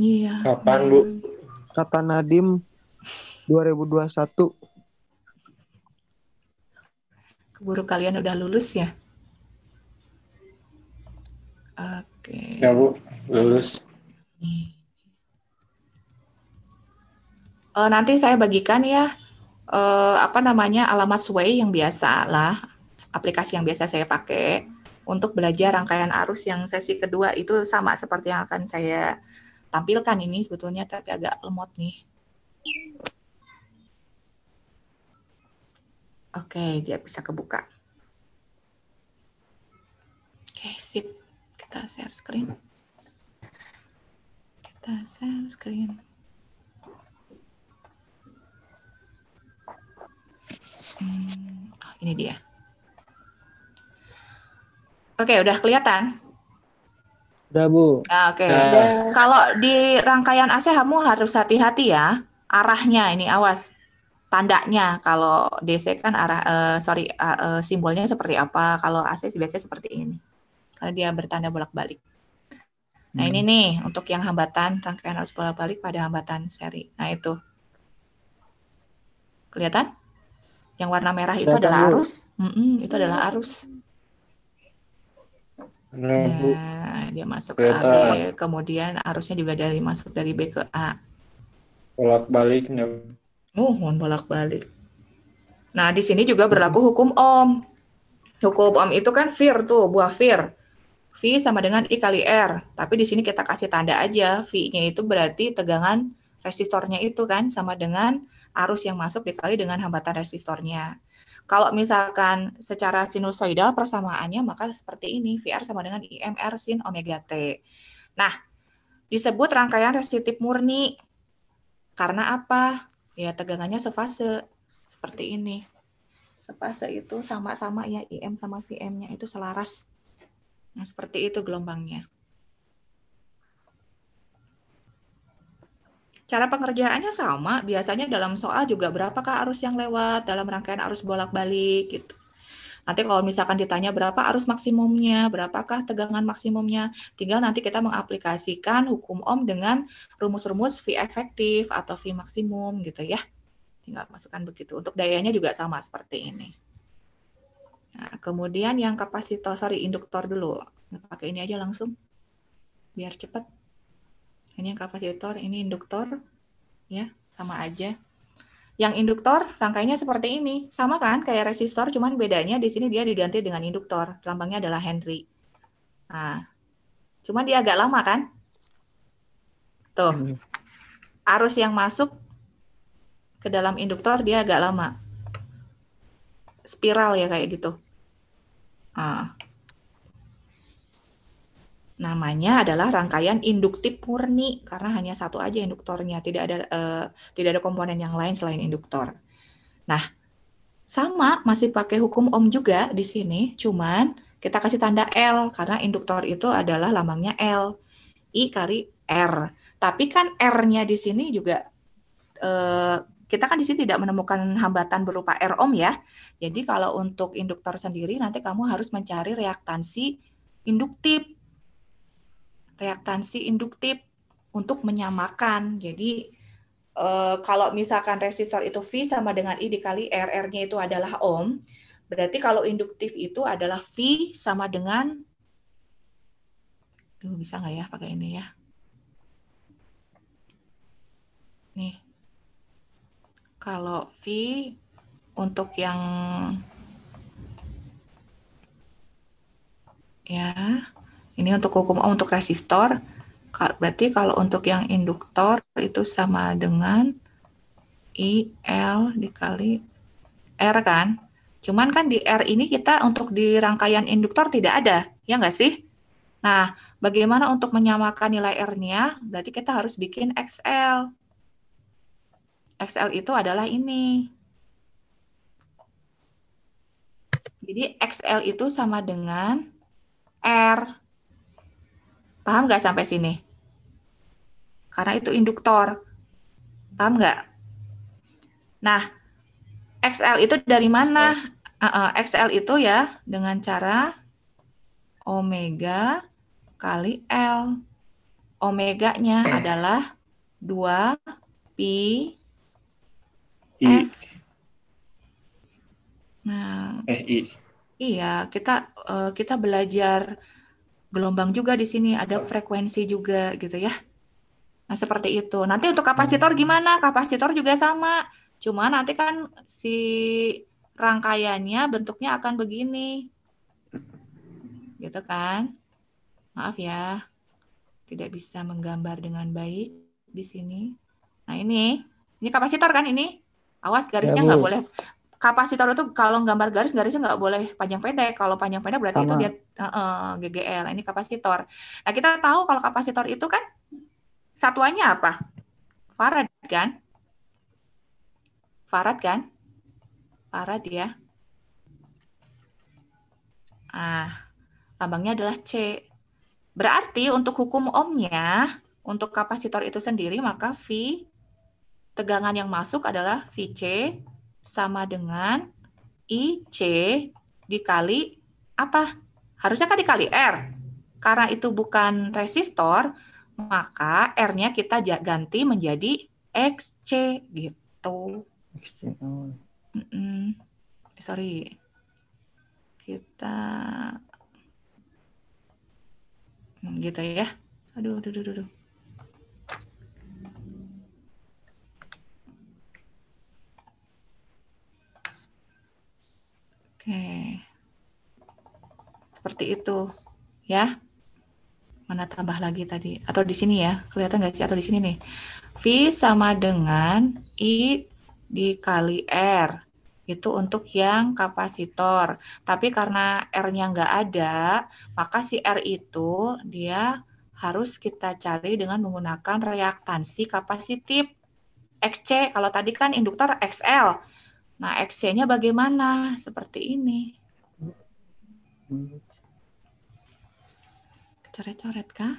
Iya. Kapan, Bu? Kata Nadim 2021. Keburu kalian udah lulus ya? Oke. Okay. Ya, Bu. Lulus. Nih. Uh, nanti saya bagikan ya uh, apa namanya alamat Sway yang biasa lah, aplikasi yang biasa saya pakai untuk belajar rangkaian arus yang sesi kedua itu sama seperti yang akan saya tampilkan ini sebetulnya tapi agak lemot nih. Oke, okay, dia bisa kebuka. Oke, okay, sip. Kita share screen. Kita share screen. Hmm, ini dia. Oke, udah kelihatan? Udah, Bu. Ya, oke. Okay. Kalau di rangkaian AC kamu e harus hati-hati ya. Arahnya ini, awas. Tandanya kalau DC kan arah, uh, sorry, uh, simbolnya seperti apa. Kalau AC e biasanya seperti ini. Karena dia bertanda bolak-balik. Nah hmm. ini nih untuk yang hambatan rangkaian harus bolak-balik pada hambatan seri. Nah itu kelihatan? Yang warna merah itu Saya adalah tahu. arus. Mm -mm, itu adalah arus. Nah, dia masuk ke A, kemudian arusnya juga dari masuk dari B ke A. Bolak baliknya. Oh, bolak balik. Nah, di sini juga berlaku hukum ohm. Hukum ohm itu kan fir tuh, buah fir. V sama dengan I kali R. Tapi di sini kita kasih tanda aja. V-nya itu berarti tegangan resistornya itu kan sama dengan arus yang masuk dikali dengan hambatan resistornya. Kalau misalkan secara sinusoidal persamaannya maka seperti ini, VR sama dengan IMR sin omega T. Nah, disebut rangkaian resistif murni. Karena apa? Ya tegangannya sefase seperti ini. Sefase itu sama-sama ya IM sama VM-nya itu selaras. Nah, seperti itu gelombangnya. Cara pengerjaannya sama, biasanya dalam soal juga berapakah arus yang lewat dalam rangkaian arus bolak-balik gitu. Nanti kalau misalkan ditanya berapa arus maksimumnya, berapakah tegangan maksimumnya, tinggal nanti kita mengaplikasikan hukum ohm dengan rumus-rumus V efektif atau V maksimum gitu ya. Tinggal masukkan begitu. Untuk dayanya juga sama seperti ini. Nah, kemudian yang kapasitor, sorry induktor dulu. Pakai ini aja langsung biar cepat ini yang kapasitor, ini induktor, ya sama aja. Yang induktor rangkainya seperti ini, sama kan kayak resistor, cuman bedanya di sini dia diganti dengan induktor. Lambangnya adalah Henry. Nah, cuman dia agak lama kan? Tuh, hmm. arus yang masuk ke dalam induktor dia agak lama. Spiral ya kayak gitu. Nah, Namanya adalah rangkaian induktif murni karena hanya satu aja induktornya, tidak ada eh, tidak ada komponen yang lain selain induktor. Nah, sama masih pakai hukum ohm juga di sini, cuman kita kasih tanda L karena induktor itu adalah lambangnya L. I kali R. Tapi kan R-nya di sini juga eh, kita kan di sini tidak menemukan hambatan berupa R ohm ya. Jadi kalau untuk induktor sendiri nanti kamu harus mencari reaktansi induktif reaktansi induktif untuk menyamakan. Jadi eh, kalau misalkan resistor itu V sama dengan I dikali R, R-nya itu adalah ohm, berarti kalau induktif itu adalah V sama dengan, tuh bisa nggak ya pakai ini ya? Nih, kalau V untuk yang ya ini untuk hukum oh, untuk resistor. Berarti kalau untuk yang induktor itu sama dengan I L dikali R kan? Cuman kan di R ini kita untuk di rangkaian induktor tidak ada, ya nggak sih? Nah, bagaimana untuk menyamakan nilai R-nya? Berarti kita harus bikin XL. XL itu adalah ini. Jadi XL itu sama dengan R. Paham nggak sampai sini? Karena itu induktor. Paham nggak? Nah, XL itu dari mana? Uh, uh, XL itu ya dengan cara omega kali L. Omeganya adalah 2 pi I. F. Nah, eh, I. Iya, kita uh, kita belajar gelombang juga di sini, ada frekuensi juga gitu ya. Nah, seperti itu. Nanti untuk kapasitor gimana? Kapasitor juga sama. Cuma nanti kan si rangkaiannya bentuknya akan begini. Gitu kan? Maaf ya. Tidak bisa menggambar dengan baik di sini. Nah, ini. Ini kapasitor kan ini? Awas garisnya ya, nggak boleh kapasitor itu kalau gambar garis garisnya nggak boleh panjang pendek. Kalau panjang pendek berarti Sama. itu dia uh, uh, GGL. Ini kapasitor. Nah kita tahu kalau kapasitor itu kan satuannya apa? Farad kan? Farad kan? Farad ya. Ah, lambangnya adalah C. Berarti untuk hukum ohmnya, untuk kapasitor itu sendiri maka V tegangan yang masuk adalah VC sama dengan IC dikali apa? Harusnya kan dikali R. Karena itu bukan resistor, maka R-nya kita ganti menjadi XC gitu. XC. Oh. Mm -mm. Sorry. Kita mm, gitu ya. Aduh, aduh, aduh, aduh. Oke. Seperti itu, ya. Mana tambah lagi tadi? Atau di sini ya? Kelihatan nggak sih? Atau di sini nih? V sama dengan I dikali R. Itu untuk yang kapasitor. Tapi karena R-nya nggak ada, maka si R itu dia harus kita cari dengan menggunakan reaktansi kapasitif. XC, kalau tadi kan induktor XL, Nah, XC-nya bagaimana? Seperti ini. Coret-coret kah?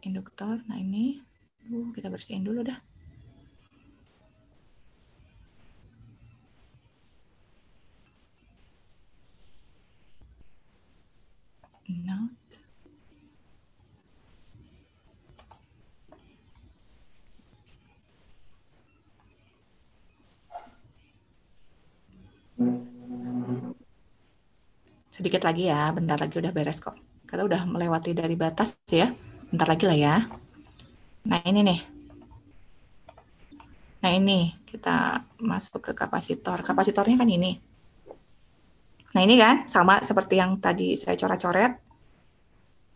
Induktor, nah ini. Uh, kita bersihin dulu dah. No. Nah. Sedikit lagi ya, bentar lagi udah beres kok. Kita udah melewati dari batas ya. Bentar lagi lah ya. Nah, ini nih. Nah, ini kita masuk ke kapasitor. Kapasitornya kan ini. Nah, ini kan sama seperti yang tadi saya coret-coret.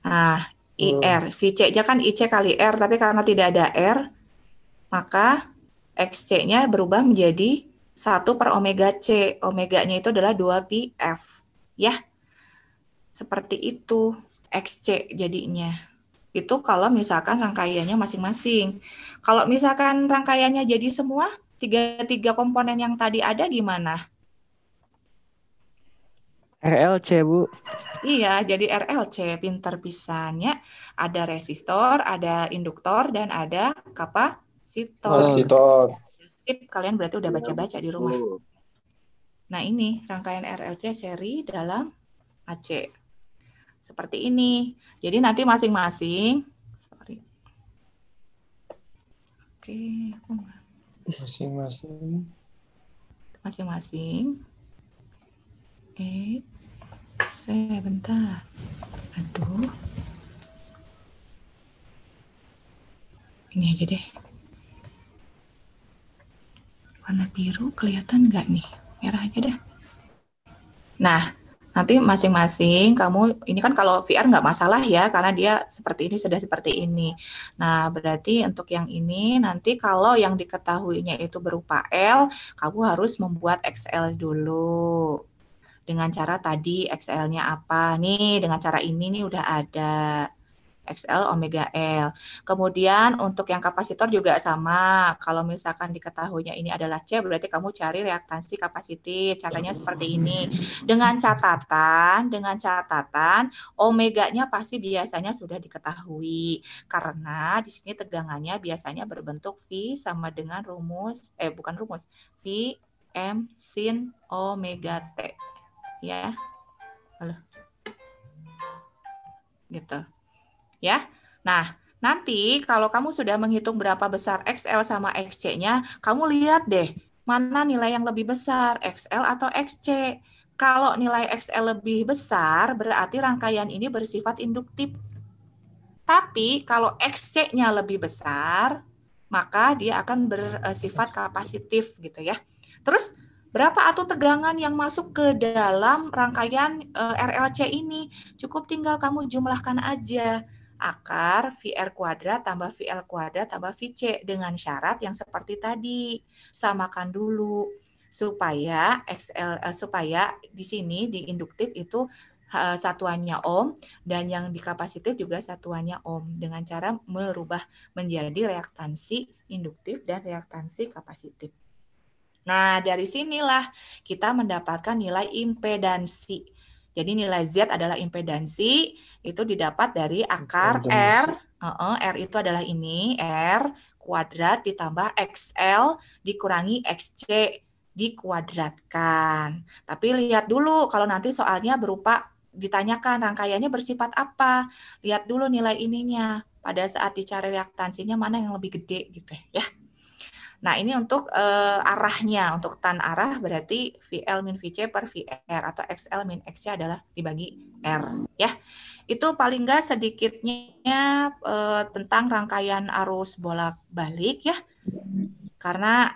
Nah, IR. VC-nya kan IC kali R, tapi karena tidak ada R, maka XC-nya berubah menjadi satu per omega C. Omeganya itu adalah 2 pi F. Ya, seperti itu XC jadinya. Itu kalau misalkan rangkaiannya masing-masing. Kalau misalkan rangkaiannya jadi semua, tiga, tiga komponen yang tadi ada gimana? RLC, Bu. Iya, jadi RLC pinter pisannya ada resistor, ada induktor dan ada kapasitor. Kapasitor. Sip, kalian berarti udah baca-baca di rumah. Iya, nah, ini rangkaian RLC seri dalam AC seperti ini. Jadi nanti masing-masing sorry. Oke, masing-masing masing-masing eh saya bentar. Aduh. Ini aja deh. Warna biru kelihatan nggak nih? Merah aja deh. Nah, Nanti masing-masing kamu ini kan kalau VR nggak masalah ya karena dia seperti ini sudah seperti ini. Nah berarti untuk yang ini nanti kalau yang diketahuinya itu berupa L, kamu harus membuat XL dulu dengan cara tadi XL-nya apa nih dengan cara ini nih udah ada XL omega L. Kemudian untuk yang kapasitor juga sama. Kalau misalkan diketahuinya ini adalah C berarti kamu cari reaktansi kapasitif. Caranya seperti ini. Dengan catatan, dengan catatan omeganya pasti biasanya sudah diketahui karena di sini tegangannya biasanya berbentuk V sama dengan rumus eh bukan rumus V M sin omega T. Ya. Halo. Gitu ya. Nah, nanti kalau kamu sudah menghitung berapa besar XL sama XC-nya, kamu lihat deh mana nilai yang lebih besar, XL atau XC. Kalau nilai XL lebih besar, berarti rangkaian ini bersifat induktif. Tapi kalau XC-nya lebih besar, maka dia akan bersifat kapasitif gitu ya. Terus berapa atau tegangan yang masuk ke dalam rangkaian eh, RLC ini? Cukup tinggal kamu jumlahkan aja akar VR kuadrat tambah VL kuadrat tambah VC dengan syarat yang seperti tadi. Samakan dulu supaya XL uh, eh, supaya di sini di induktif itu uh, satuannya ohm dan yang di kapasitif juga satuannya ohm dengan cara merubah menjadi reaktansi induktif dan reaktansi kapasitif. Nah, dari sinilah kita mendapatkan nilai impedansi. Jadi nilai Z adalah impedansi, itu didapat dari akar R. Uh -uh, R itu adalah ini, R kuadrat ditambah XL dikurangi XC dikuadratkan. Tapi lihat dulu kalau nanti soalnya berupa ditanyakan rangkaiannya bersifat apa. Lihat dulu nilai ininya. Pada saat dicari reaktansinya mana yang lebih gede gitu ya. Nah, ini untuk uh, arahnya, untuk tan arah berarti VL min VC per VR atau XL min XC adalah dibagi R, ya. Itu paling nggak sedikitnya uh, tentang rangkaian arus bolak-balik ya. Karena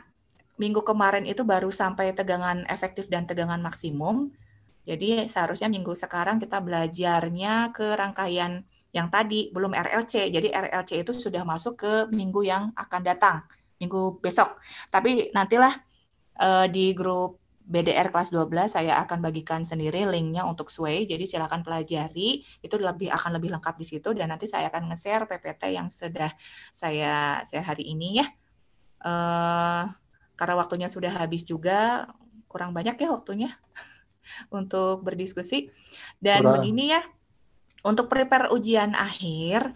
minggu kemarin itu baru sampai tegangan efektif dan tegangan maksimum. Jadi seharusnya minggu sekarang kita belajarnya ke rangkaian yang tadi belum RLC. Jadi RLC itu sudah masuk ke minggu yang akan datang minggu besok. Tapi nantilah uh, di grup BDR kelas 12 saya akan bagikan sendiri linknya untuk Sway, jadi silakan pelajari, itu lebih akan lebih lengkap di situ dan nanti saya akan nge-share PPT yang sudah saya share hari ini ya. Uh, karena waktunya sudah habis juga, kurang banyak ya waktunya untuk berdiskusi. Dan kurang. begini ya, untuk prepare ujian akhir,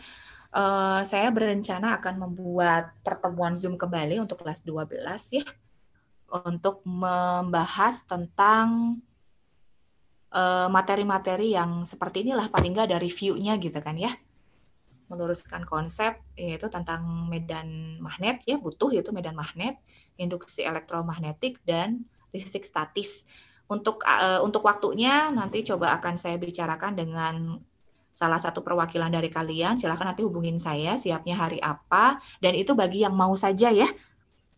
uh, saya berencana akan membuat pertemuan Zoom kembali untuk kelas 12 ya untuk membahas tentang eh, materi-materi uh, yang seperti inilah paling nggak ada reviewnya gitu kan ya meluruskan konsep yaitu tentang medan magnet ya butuh yaitu medan magnet induksi elektromagnetik dan listrik statis untuk uh, untuk waktunya nanti coba akan saya bicarakan dengan salah satu perwakilan dari kalian, silahkan nanti hubungin saya siapnya hari apa, dan itu bagi yang mau saja ya,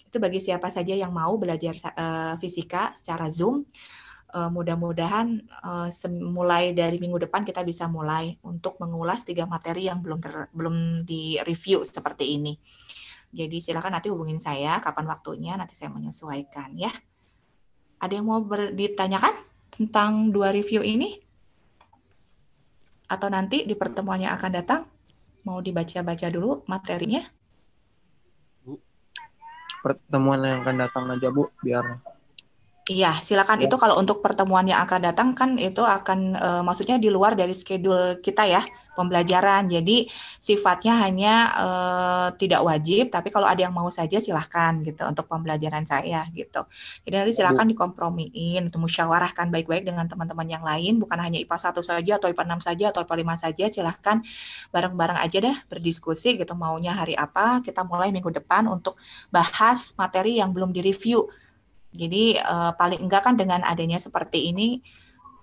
itu bagi siapa saja yang mau belajar uh, fisika secara Zoom. Uh, Mudah-mudahan uh, eh, mulai dari minggu depan kita bisa mulai untuk mengulas tiga materi yang belum ter, belum review seperti ini. Jadi silakan nanti hubungin saya kapan waktunya nanti saya menyesuaikan ya. Ada yang mau ditanyakan tentang dua review ini? atau nanti di pertemuan yang akan datang mau dibaca-baca dulu materinya? Bu, pertemuan yang akan datang aja Bu, biar. Iya, silakan. Ya. Itu kalau untuk pertemuan yang akan datang kan itu akan e, maksudnya di luar dari schedule kita ya pembelajaran. Jadi sifatnya hanya e, tidak wajib, tapi kalau ada yang mau saja silahkan gitu untuk pembelajaran saya gitu. Jadi nanti iya. silahkan dikompromiin, untuk musyawarahkan baik-baik dengan teman-teman yang lain, bukan hanya IPA satu saja atau IPA 6 saja atau IPA 5 saja, silahkan bareng-bareng aja deh berdiskusi gitu maunya hari apa, kita mulai minggu depan untuk bahas materi yang belum direview. Jadi e, paling enggak kan dengan adanya seperti ini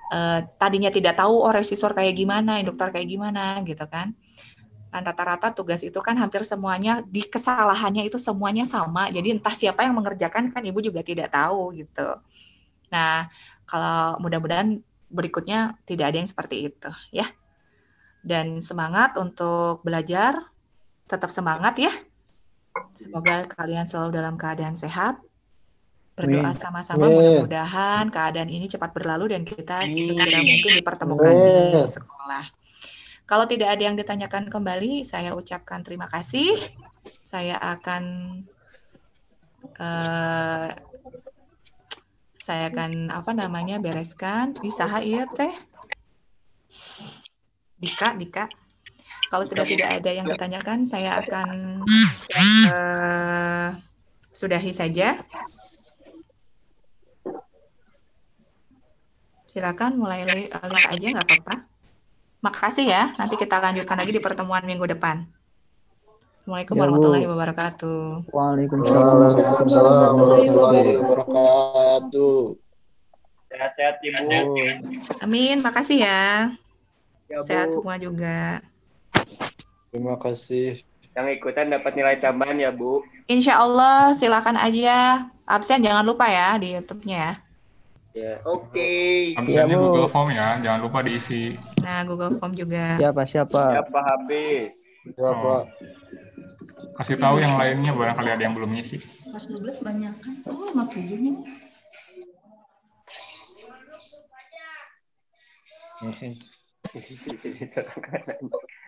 Eh, tadinya tidak tahu oh resisor kayak gimana, induktor kayak gimana gitu kan. Kan rata-rata tugas itu kan hampir semuanya di kesalahannya itu semuanya sama. Jadi entah siapa yang mengerjakan kan ibu juga tidak tahu gitu. Nah, kalau mudah-mudahan berikutnya tidak ada yang seperti itu ya. Dan semangat untuk belajar, tetap semangat ya. Semoga kalian selalu dalam keadaan sehat Berdoa sama-sama mudah-mudahan keadaan ini cepat berlalu dan kita segera mungkin dipertemukan di sekolah. Kalau tidak ada yang ditanyakan kembali, saya ucapkan terima kasih. Saya akan uh, saya akan apa namanya bereskan saha iya teh Dika Dika kalau sudah tidak ada yang ditanyakan saya akan uh, sudahi saja Silakan mulai lihat aja nggak apa-apa. Makasih ya. Nanti kita lanjutkan lagi di pertemuan minggu depan. Assalamualaikum ya, warahmatullahi wabarakatuh. Waalaikumsalam warahmatullahi wabarakatuh. Sehat-sehat Ibu. Amin, makasih ya. ya Sehat semua juga. Terima kasih. Yang ikutan dapat nilai tambahan ya Bu. Insya Allah silakan aja absen jangan lupa ya di YouTube-nya ya. Ya. Oke. Okay. Absennya ya, Google Form ya, jangan lupa diisi. Nah, Google Form juga. Siapa siapa? Siapa habis? Siapa? Oh. Kasih tahu yang lainnya barangkali ada yang belum ngisi. Kelas 12 banyak kan? Oh, 57 nih.